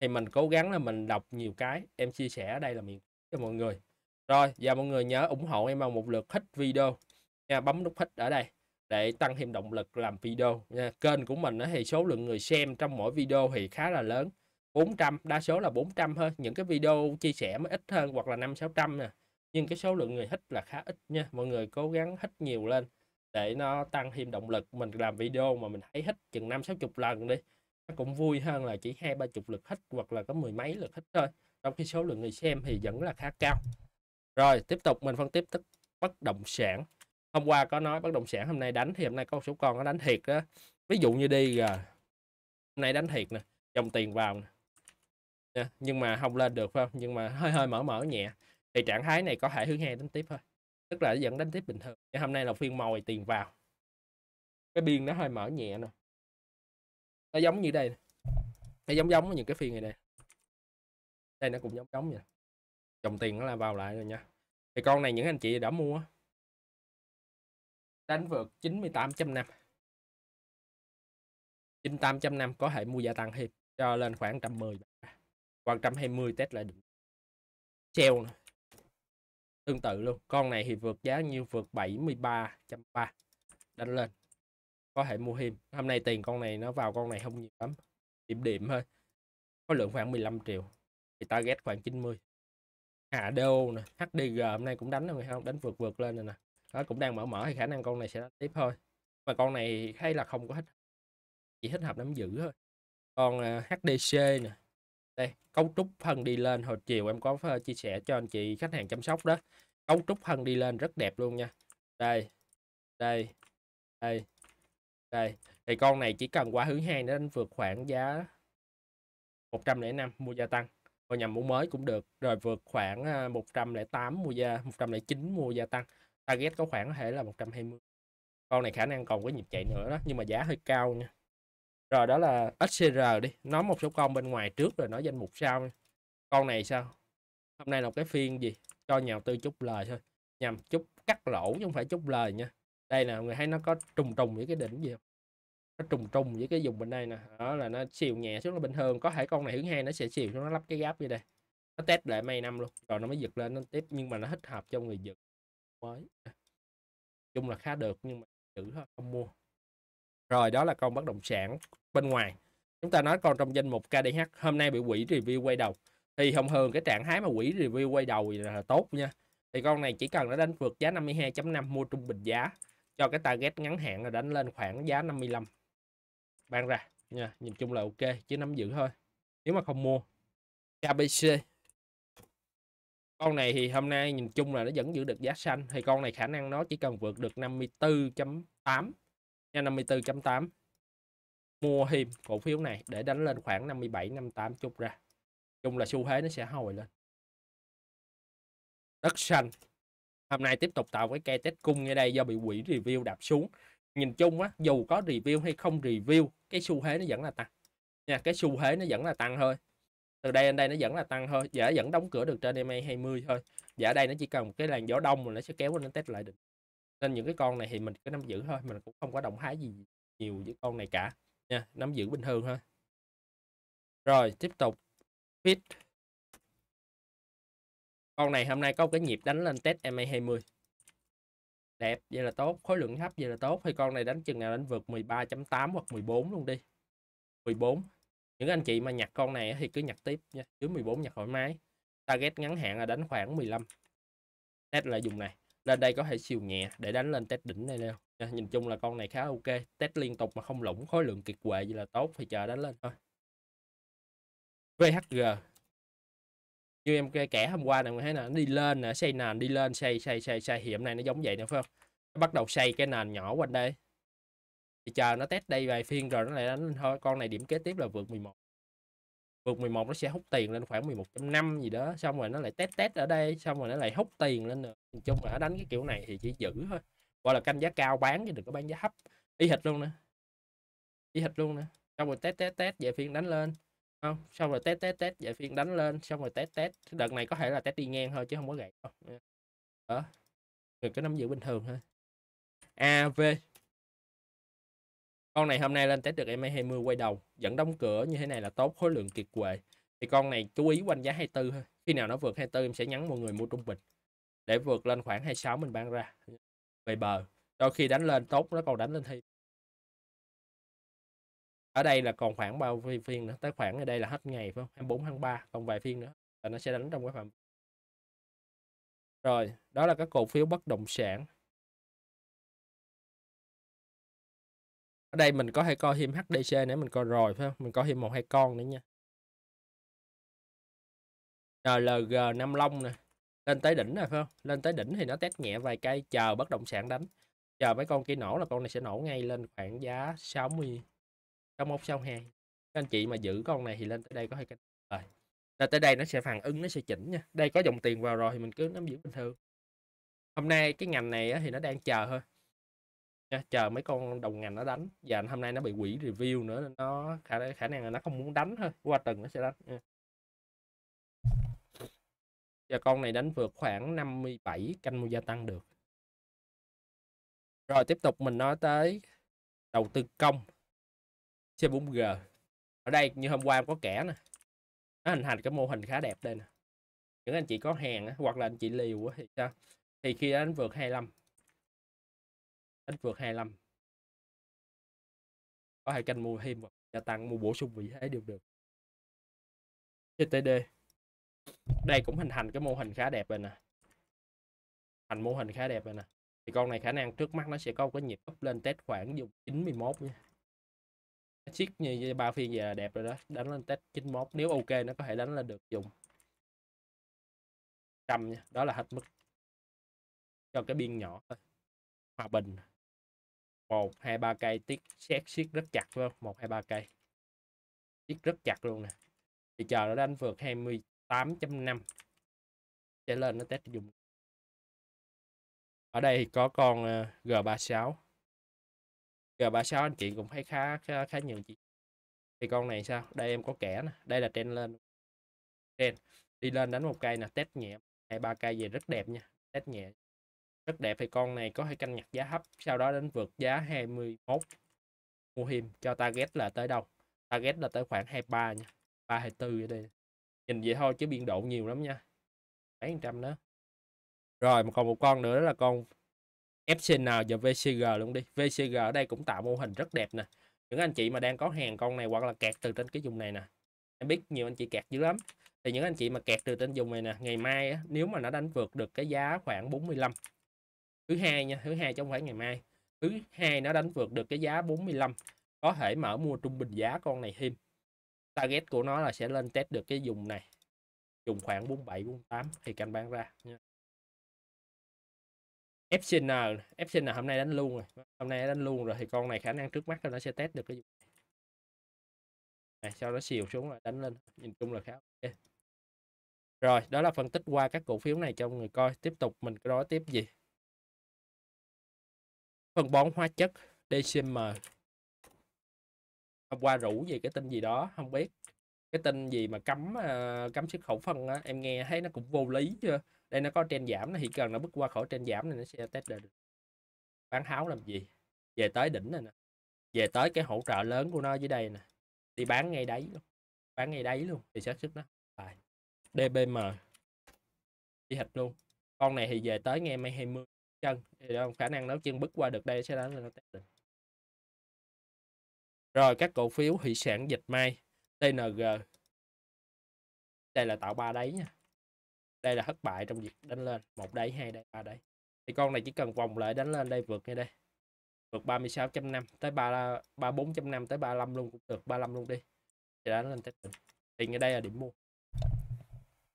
thì mình cố gắng là mình đọc nhiều cái em chia sẻ ở đây là miễn cho mọi người rồi và mọi người nhớ ủng hộ em bằng một lượt thích video nha bấm nút thích ở đây để tăng thêm động lực làm video nha. Kênh của mình thì số lượng người xem trong mỗi video thì khá là lớn. 400, đa số là 400 thôi. Những cái video chia sẻ mới ít hơn hoặc là 5 600 nè. Nhưng cái số lượng người thích là khá ít nha. Mọi người cố gắng thích nhiều lên để nó tăng thêm động lực mình làm video mà mình thấy hít chừng 5 60 lần đi. Nó cũng vui hơn là chỉ hai ba chục lượt thích hoặc là có mười mấy lượt thích thôi. Trong khi số lượng người xem thì vẫn là khá cao. Rồi, tiếp tục mình phân tiếp tức bất động sản hôm qua có nói bất động sản hôm nay đánh thì hôm nay có một số con nó đánh thiệt đó ví dụ như đi rồi hôm nay đánh thiệt nè dòng tiền vào nè nhưng mà không lên được phải không nhưng mà hơi hơi mở mở nhẹ thì trạng thái này có thể thứ hai đánh tiếp thôi tức là vẫn đánh tiếp bình thường nhưng hôm nay là phiên mồi tiền vào cái biên nó hơi mở nhẹ nè nó giống như đây nó giống giống những cái phiên này đây đây nó cũng giống giống vậy dòng tiền nó là vào lại rồi nha thì con này những anh chị đã mua đánh vượt 98.5 98 năm có thể mua gia tăng thêm cho lên khoảng 110 khoảng 120 test lại đỉnh treo tương tự luôn con này thì vượt giá như vượt 73.3 đánh lên có thể mua thêm hôm nay tiền con này nó vào con này không nhiều lắm điểm điểm thôi có lượng khoảng 15 triệu thì target khoảng 90 Hà đô nè HDG hôm nay cũng đánh rồi không đánh vượt vượt lên rồi nè nó cũng đang mở mở thì khả năng con này sẽ đánh tiếp thôi mà con này hay là không có thích chỉ thích hợp nắm giữ thôi còn uh, à, HDC nè đây cấu trúc phân đi lên hồi chiều em có ờ, chia sẻ cho anh chị khách hàng chăm sóc đó cấu trúc phân đi lên rất đẹp luôn nha đây đây đây đây thì con này chỉ cần qua hướng hai nó vượt khoảng giá 105 mua gia tăng và nhầm mua mới cũng được rồi vượt khoảng 108 à, mua gia 109 mua gia tăng target có khoảng có thể là 120 con này khả năng còn có nhịp chạy nữa đó nhưng mà giá hơi cao nha rồi đó là HCR đi nói một số con bên ngoài trước rồi nói danh mục sau nha. con này sao hôm nay là một cái phiên gì cho nhà tư chút lời thôi nhằm chút cắt lỗ chứ không phải chút lời nha đây là người thấy nó có trùng trùng với cái đỉnh gì không nó trùng trùng với cái vùng bên đây nè đó là nó chiều nhẹ xuống nó bình thường có thể con này hướng hai nó sẽ chiều xuống nó lắp cái gáp như đây nó test lại may năm luôn rồi nó mới giật lên nó tiếp nhưng mà nó thích hợp cho người giật mới à, chung là khá được nhưng mà chữ không mua rồi đó là con bất động sản bên ngoài chúng ta nói con trong danh mục KDH hôm nay bị quỹ review quay đầu thì thông thường cái trạng thái mà quỹ review quay đầu là tốt nha thì con này chỉ cần nó đánh vượt giá 52.5 mua trung bình giá cho cái target ngắn hạn là đánh lên khoảng giá 55 ban ra nha nhìn chung là ok chứ nắm giữ thôi nếu mà không mua KBC con này thì hôm nay nhìn chung là nó vẫn giữ được giá xanh thì con này khả năng nó chỉ cần vượt được 54.8 nha 54.8 mua thêm cổ phiếu này để đánh lên khoảng 57 58 chút ra chung là xu thế nó sẽ hồi lên đất xanh hôm nay tiếp tục tạo cái cây test cung ngay đây do bị quỷ review đạp xuống nhìn chung á dù có review hay không review cái xu thế nó vẫn là tăng nha cái xu thế nó vẫn là tăng thôi từ đây đến đây nó vẫn là tăng thôi giả vẫn đóng cửa được trên EMA 20 thôi giả đây nó chỉ cần một cái làn gió đông mà nó sẽ kéo lên test lại được nên những cái con này thì mình cứ nắm giữ thôi mình cũng không có động thái gì nhiều với con này cả nha nắm giữ bình thường thôi rồi tiếp tục fit con này hôm nay có cái nhịp đánh lên test MA 20 đẹp vậy là tốt khối lượng thấp vậy là tốt thì con này đánh chừng nào đánh vượt 13.8 hoặc 14 luôn đi 14 những anh chị mà nhặt con này thì cứ nhặt tiếp nha dưới 14 nhặt thoải mái target ngắn hạn là đánh khoảng 15 test là dùng này lên đây có thể siêu nhẹ để đánh lên test đỉnh này nè nhìn chung là con này khá ok test liên tục mà không lủng khối lượng kiệt quệ gì là tốt thì chờ đánh lên thôi VHG như em kể hôm qua này nè thấy nè đi lên nè xây nền đi lên xây xây xây xây thì hôm nay nó giống vậy nè phải không bắt đầu xây cái nền nhỏ quanh đây thì chờ nó test đây vài phiên rồi nó lại đánh thôi con này điểm kế tiếp là vượt 11 vượt 11 nó sẽ hút tiền lên khoảng 11.5 gì đó xong rồi nó lại test test ở đây xong rồi nó lại hút tiền lên nữa nhìn chung là đánh cái kiểu này thì chỉ giữ thôi gọi là canh giá cao bán chứ đừng có bán giá thấp y hệt luôn nè y hệt luôn nè xong rồi test test test về phiên đánh lên không xong rồi test test test về phiên đánh lên xong rồi test test đợt này có thể là test đi ngang thôi chứ không có gãy đâu đó người cứ nắm giữ bình thường thôi av con này hôm nay lên test được em 20 quay đầu vẫn đóng cửa như thế này là tốt khối lượng kiệt quệ thì con này chú ý quanh giá 24 thôi khi nào nó vượt 24 em sẽ nhắn mọi người mua trung bình để vượt lên khoảng 26 mình bán ra về bờ đôi khi đánh lên tốt nó còn đánh lên thi ở đây là còn khoảng bao phiên nữa tới khoảng ở đây là hết ngày phải không 24 tháng 3 còn vài phiên nữa là nó sẽ đánh trong cái phạm rồi đó là các cổ phiếu bất động sản ở đây mình có thể coi thêm HDC nãy mình coi rồi phải không mình coi thêm một hai con nữa nha LG Nam Long nè lên tới đỉnh rồi phải không lên tới đỉnh thì nó test nhẹ vài cây chờ bất động sản đánh chờ mấy con kia nổ là con này sẽ nổ ngay lên khoảng giá 60 một 62 hai. anh chị mà giữ con này thì lên tới đây có hai canh rồi lên tới đây nó sẽ phản ứng nó sẽ chỉnh nha đây có dòng tiền vào rồi thì mình cứ nắm giữ bình thường hôm nay cái ngành này thì nó đang chờ thôi nha chờ mấy con đồng ngành nó đánh và hôm nay nó bị quỷ review nữa nên nó khả khả năng là nó không muốn đánh thôi qua tuần nó sẽ đánh nha. Ừ. và con này đánh vượt khoảng 57 canh mua gia tăng được rồi tiếp tục mình nói tới đầu tư công C4G ở đây như hôm qua em có kẻ nè nó hình thành cái mô hình khá đẹp đây nè những anh chị có hàng hoặc là anh chị liều thì sao thì khi đánh vượt 25 ít vượt 25 có hai kênh mua thêm và gia tăng mua bổ sung vị thế đều được CTD đây cũng hình thành cái mô hình khá đẹp rồi nè thành mô hình khá đẹp rồi nè thì con này khả năng trước mắt nó sẽ có cái nhịp up lên test khoảng dùng 91 nha chiếc như ba phiên về là đẹp rồi đó đánh lên test 91 nếu ok nó có thể đánh là được dùng trăm nha đó là hết mức cho cái biên nhỏ thôi hòa bình một hai ba cây tiết xét xiết rất chặt luôn một hai ba cây siết rất chặt luôn nè thì chờ nó đánh vượt 28.5 sẽ lên nó test dùng ở đây thì có con G36 ờ, G36 anh chị cũng thấy khá khá, khá nhiều chị thì con này sao đây em có kẻ nè đây là trên lên trên đi lên đánh một cây nè test nhẹ hai ba cây về rất đẹp nha test nhẹ rất đẹp thì con này có thể canh nhặt giá hấp sau đó đến vượt giá 21 mua hiểm cho target là tới đâu target là tới khoảng 23 nha 3 24 ở đây nhìn vậy thôi chứ biên độ nhiều lắm nha mấy trăm đó rồi mà còn một con nữa là con FCN và VCG luôn đi VCG ở đây cũng tạo mô hình rất đẹp nè những anh chị mà đang có hàng con này hoặc là kẹt từ trên cái dùng này nè em biết nhiều anh chị kẹt dữ lắm thì những anh chị mà kẹt từ trên dùng này nè ngày mai á, nếu mà nó đánh vượt được cái giá khoảng 45 thứ hai nha thứ hai trong khoảng ngày mai thứ hai nó đánh vượt được cái giá 45 có thể mở mua trung bình giá con này thêm target của nó là sẽ lên test được cái vùng này dùng khoảng 47 48 thì canh bán ra nha FCN FCN hôm nay đánh luôn rồi hôm nay đánh luôn rồi thì con này khả năng trước mắt nó sẽ test được cái vùng này. này sau đó xìu xuống rồi đánh lên nhìn chung là khá ok rồi đó là phân tích qua các cổ phiếu này cho người coi tiếp tục mình nói tiếp gì phân bón hóa chất DCM hôm qua rủ về cái tin gì đó không biết cái tin gì mà cấm uh, cấm xuất khẩu phân á em nghe thấy nó cũng vô lý chưa đây nó có trên giảm nó chỉ cần nó bước qua khỏi trên giảm này nó sẽ test được bán háo làm gì về tới đỉnh này nè về tới cái hỗ trợ lớn của nó dưới đây nè đi bán ngay đấy luôn bán ngay đấy luôn thì xác sức nó tài DBM đi hịch luôn con này thì về tới nghe mai 20 chân thì đó, khả năng nó chân bứt qua được đây sẽ đánh lên nó test được rồi các cổ phiếu thủy sản dịch may TNG đây là tạo ba đáy nha đây là thất bại trong việc đánh lên một đáy hai đáy ba đáy thì con này chỉ cần vòng lại đánh lên đây vượt ngay đây vượt 36.5 tới 3 34.5 tới 35 luôn cũng được 35 luôn đi thì đánh lên test được thì ngay đây là điểm mua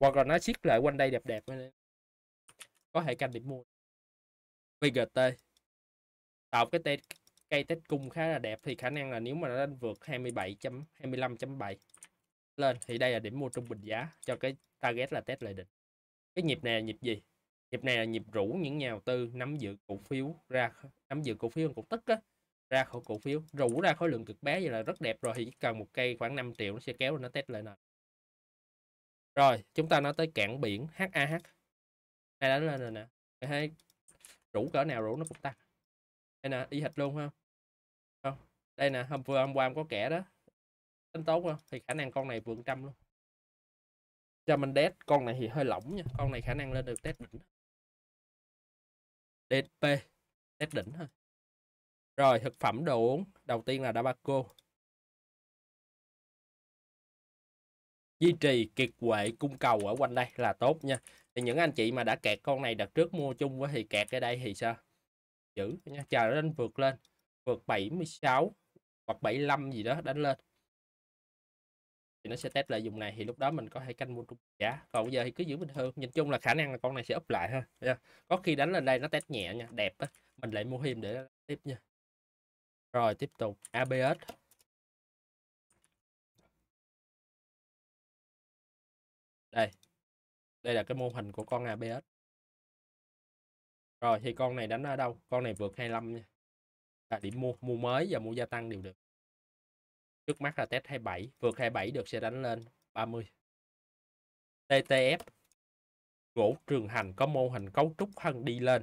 hoặc là nó siết lại quanh đây đẹp đẹp có thể canh điểm mua VGT tạo cái tên cây tết cung khá là đẹp thì khả năng là nếu mà nó đánh vượt 27.25.7 lên thì đây là điểm mua trung bình giá cho cái target là test lại định cái nhịp này là nhịp gì nhịp này là nhịp rủ những nhà đầu tư nắm giữ cổ phiếu ra nắm giữ cổ phiếu cổ tức á ra khỏi cổ phiếu rủ ra khối lượng cực bé vậy là rất đẹp rồi thì chỉ cần một cây khoảng 5 triệu nó sẽ kéo nó test lại nè rồi chúng ta nói tới cảng biển HAH này đánh lên rồi nè thấy rủ cỡ nào rủ nó phục tắc đây nè y hệt luôn ha không đây nè hôm vừa hôm qua có kẻ đó tính tốt không thì khả năng con này vượt trăm luôn cho mình test con này thì hơi lỏng nha con này khả năng lên được test đỉnh DP test đỉnh thôi rồi thực phẩm đồ uống đầu tiên là Dabaco duy trì kiệt quệ cung cầu ở quanh đây là tốt nha thì những anh chị mà đã kẹt con này đặt trước mua chung với thì kẹt ở đây thì sao giữ nha chờ nó đánh vượt lên vượt 76 hoặc 75 gì đó đánh lên thì nó sẽ test lại dùng này thì lúc đó mình có thể canh mua trung giá còn bây giờ thì cứ giữ bình thường nhìn chung là khả năng là con này sẽ úp lại ha có khi đánh lên đây nó test nhẹ nha đẹp á mình lại mua thêm để tiếp nha rồi tiếp tục ABS đây là cái mô hình của con ABS rồi thì con này đánh ở đâu con này vượt 25 nha là điểm mua mua mới và mua gia tăng đều được trước mắt là test 27 vượt 27 được sẽ đánh lên 30 TTF gỗ trường hành có mô hình cấu trúc thân đi lên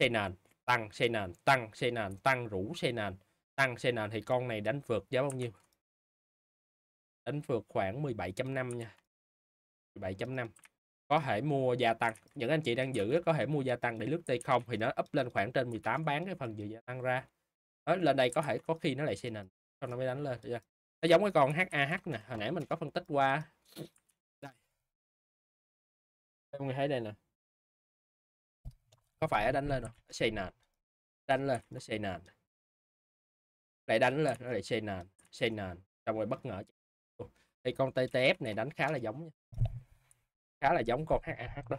xe nền tăng xe nền tăng xe nền tăng rủ xe nền tăng xe nền thì con này đánh vượt giá bao nhiêu đánh vượt khoảng 17.5 nha 17.5 có thể mua gia tăng những anh chị đang giữ có thể mua gia tăng để lướt tay không thì nó up lên khoảng trên 18 bán cái phần dự gia tăng ra đó, lên đây có thể có khi nó lại xe nền xong nó mới đánh lên nó giống cái con HAH nè hồi nãy mình có phân tích qua đây mọi người thấy đây nè có phải nó đánh lên không nó xây nền đánh lên nó xây nền lại đánh lên nó lại xây nền xây nền trong rồi bất ngờ thì con TTF này đánh khá là giống nha khá là giống con HAH đó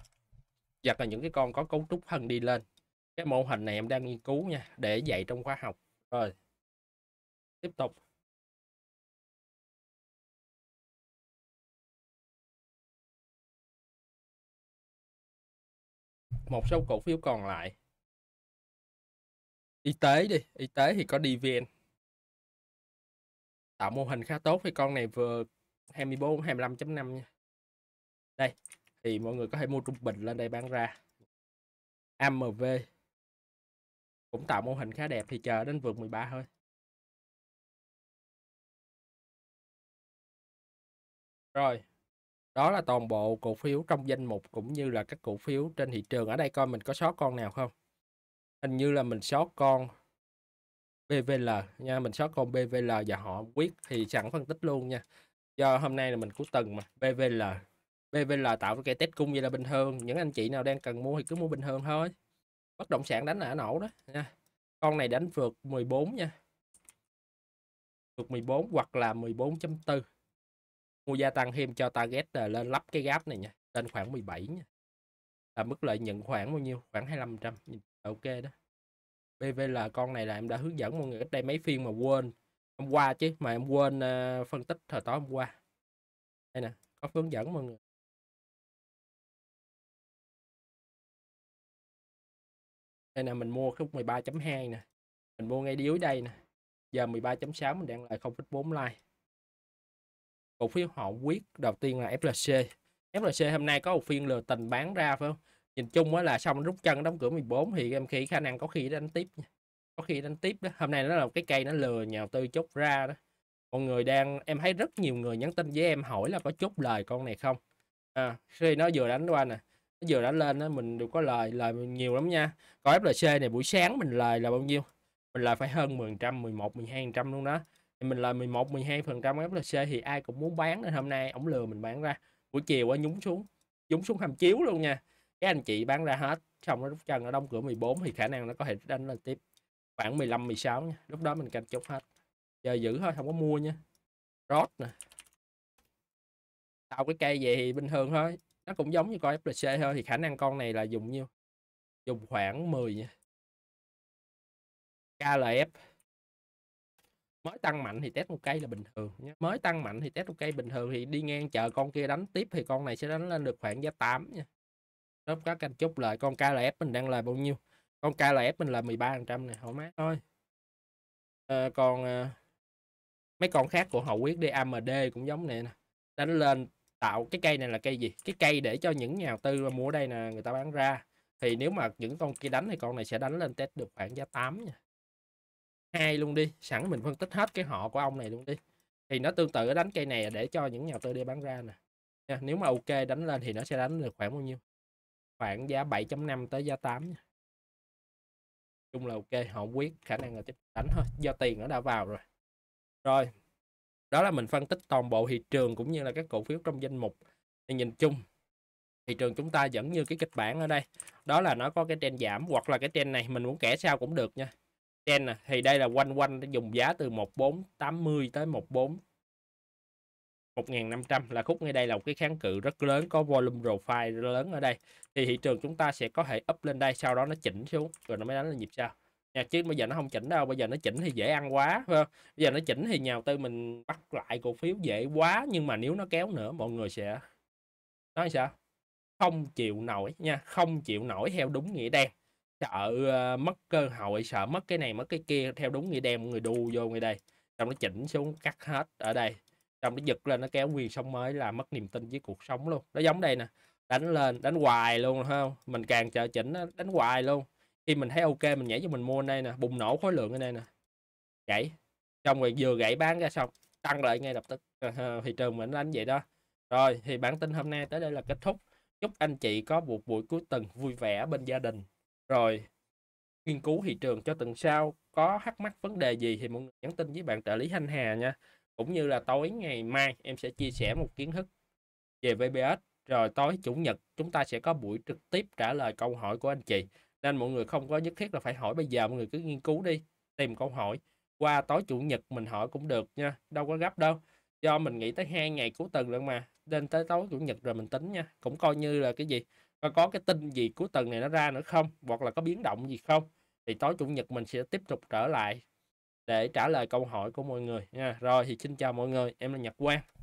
Giật là những cái con có cấu trúc thân đi lên cái mô hình này em đang nghiên cứu nha để dạy trong khóa học rồi tiếp tục một số cổ phiếu còn lại y tế đi y tế thì có DVN tạo mô hình khá tốt thì con này vừa 24 25.5 nha đây thì mọi người có thể mua trung bình lên đây bán ra AMV cũng tạo mô hình khá đẹp thì chờ đến vượt 13 thôi rồi đó là toàn bộ cổ phiếu trong danh mục cũng như là các cổ phiếu trên thị trường ở đây coi mình có sót con nào không hình như là mình sót con BVL nha mình sót con BVL và họ quyết thì sẵn phân tích luôn nha do hôm nay là mình cuối tuần mà BVL BVL tạo ra cái test cung vậy là bình thường những anh chị nào đang cần mua thì cứ mua bình thường thôi bất động sản đánh là nổ đó nha con này đánh vượt 14 nha vượt 14 hoặc là 14.4 mua gia tăng thêm cho target là lên lắp cái gáp này nha lên khoảng 17 nha là mức lợi nhuận khoảng bao nhiêu khoảng 25% ok đó BVL con này là em đã hướng dẫn mọi người ít đây mấy phiên mà quên hôm qua chứ mà em quên uh, phân tích thời tối hôm qua đây nè có hướng dẫn mọi người đây nè mình mua khúc 13.2 nè mình mua ngay dưới đây nè giờ 13.6 mình đang lại 0.4 like cổ phiếu họ quyết đầu tiên là FLC FLC hôm nay có một phiên lừa tình bán ra phải không nhìn chung á là xong rút chân đóng cửa 14 thì em khi khả năng có khi đánh tiếp nha có khi đánh tiếp đó hôm nay nó là cái cây nó lừa nhà đầu tư chốt ra đó mọi người đang em thấy rất nhiều người nhắn tin với em hỏi là có chốt lời con này không à khi nó vừa đánh qua nè vừa đã lên đó mình đều có lời lời nhiều lắm nha có FLC này buổi sáng mình lời là bao nhiêu mình lời phải hơn 100 11 12 trăm luôn đó thì mình lời 11 12 phần trăm FLC thì ai cũng muốn bán nên hôm nay ổng lừa mình bán ra buổi chiều á nhúng xuống nhúng xuống hầm chiếu luôn nha các anh chị bán ra hết xong nó rút chân nó đóng cửa 14 thì khả năng nó có thể đánh lên tiếp khoảng 15 16 nha lúc đó mình canh chốt hết giờ giữ thôi không có mua nha rót nè sau cái cây về thì bình thường thôi nó cũng giống như con FLC thôi thì khả năng con này là dùng nhiêu dùng khoảng 10 nha KLF mới tăng mạnh thì test một cây là bình thường nhé. mới tăng mạnh thì test một cây bình thường thì đi ngang chờ con kia đánh tiếp thì con này sẽ đánh lên được khoảng giá 8 nha nó có canh chốt lại con KLF mình đang là bao nhiêu con KLF mình là 13 phần trăm này thoải mái thôi à, còn à, mấy con khác của hậu quyết đi AMD cũng giống này nè đánh lên tạo cái cây này là cây gì cái cây để cho những nhà đầu tư mua đây nè người ta bán ra thì nếu mà những con kia đánh thì con này sẽ đánh lên test được khoảng giá 8 nha hai luôn đi sẵn mình phân tích hết cái họ của ông này luôn đi thì nó tương tự đánh cây này để cho những nhà đầu tư đi bán ra nè nếu mà ok đánh lên thì nó sẽ đánh được khoảng bao nhiêu khoảng giá 7.5 tới giá 8 nha. chung là ok họ quyết khả năng là tiếp đánh thôi do tiền nó đã vào rồi rồi đó là mình phân tích toàn bộ thị trường cũng như là các cổ phiếu trong danh mục thì nhìn chung thị trường chúng ta vẫn như cái kịch bản ở đây đó là nó có cái trend giảm hoặc là cái trend này mình muốn kẻ sao cũng được nha trend này thì đây là quanh quanh dùng giá từ 1480 tới 14 1500 là khúc ngay đây là một cái kháng cự rất lớn có volume profile lớn ở đây thì thị trường chúng ta sẽ có thể up lên đây sau đó nó chỉnh xuống rồi nó mới đánh lên nhịp sau nha chứ bây giờ nó không chỉnh đâu bây giờ nó chỉnh thì dễ ăn quá phải không? bây giờ nó chỉnh thì nhà đầu tư mình bắt lại cổ phiếu dễ quá nhưng mà nếu nó kéo nữa mọi người sẽ nói sao không chịu nổi nha không chịu nổi theo đúng nghĩa đen sợ ờ, mất cơ hội sợ mất cái này mất cái kia theo đúng nghĩa đen mọi người đu vô người đây trong nó chỉnh xuống cắt hết ở đây trong nó giật lên nó kéo nguyên xong mới là mất niềm tin với cuộc sống luôn nó giống đây nè đánh lên đánh hoài luôn không mình càng chờ chỉnh đánh hoài luôn khi mình thấy ok mình nhảy cho mình mua đây nè bùng nổ khối lượng ở đây nè gãy trong rồi vừa gãy bán ra xong tăng lại ngay lập tức ờ, ờ, thị trường mình đánh vậy đó rồi thì bản tin hôm nay tới đây là kết thúc chúc anh chị có một buổi cuối tuần vui vẻ bên gia đình rồi nghiên cứu thị trường cho tuần sau có thắc mắc vấn đề gì thì mọi người nhắn tin với bạn trợ lý Thanh Hà nha cũng như là tối ngày mai em sẽ chia sẻ một kiến thức về VBS rồi tối chủ nhật chúng ta sẽ có buổi trực tiếp trả lời câu hỏi của anh chị nên mọi người không có nhất thiết là phải hỏi bây giờ mọi người cứ nghiên cứu đi tìm câu hỏi qua tối chủ nhật mình hỏi cũng được nha đâu có gấp đâu do mình nghĩ tới hai ngày cuối tuần rồi mà nên tới tối chủ nhật rồi mình tính nha cũng coi như là cái gì và có cái tin gì cuối tuần này nó ra nữa không hoặc là có biến động gì không thì tối chủ nhật mình sẽ tiếp tục trở lại để trả lời câu hỏi của mọi người nha rồi thì xin chào mọi người em là nhật quang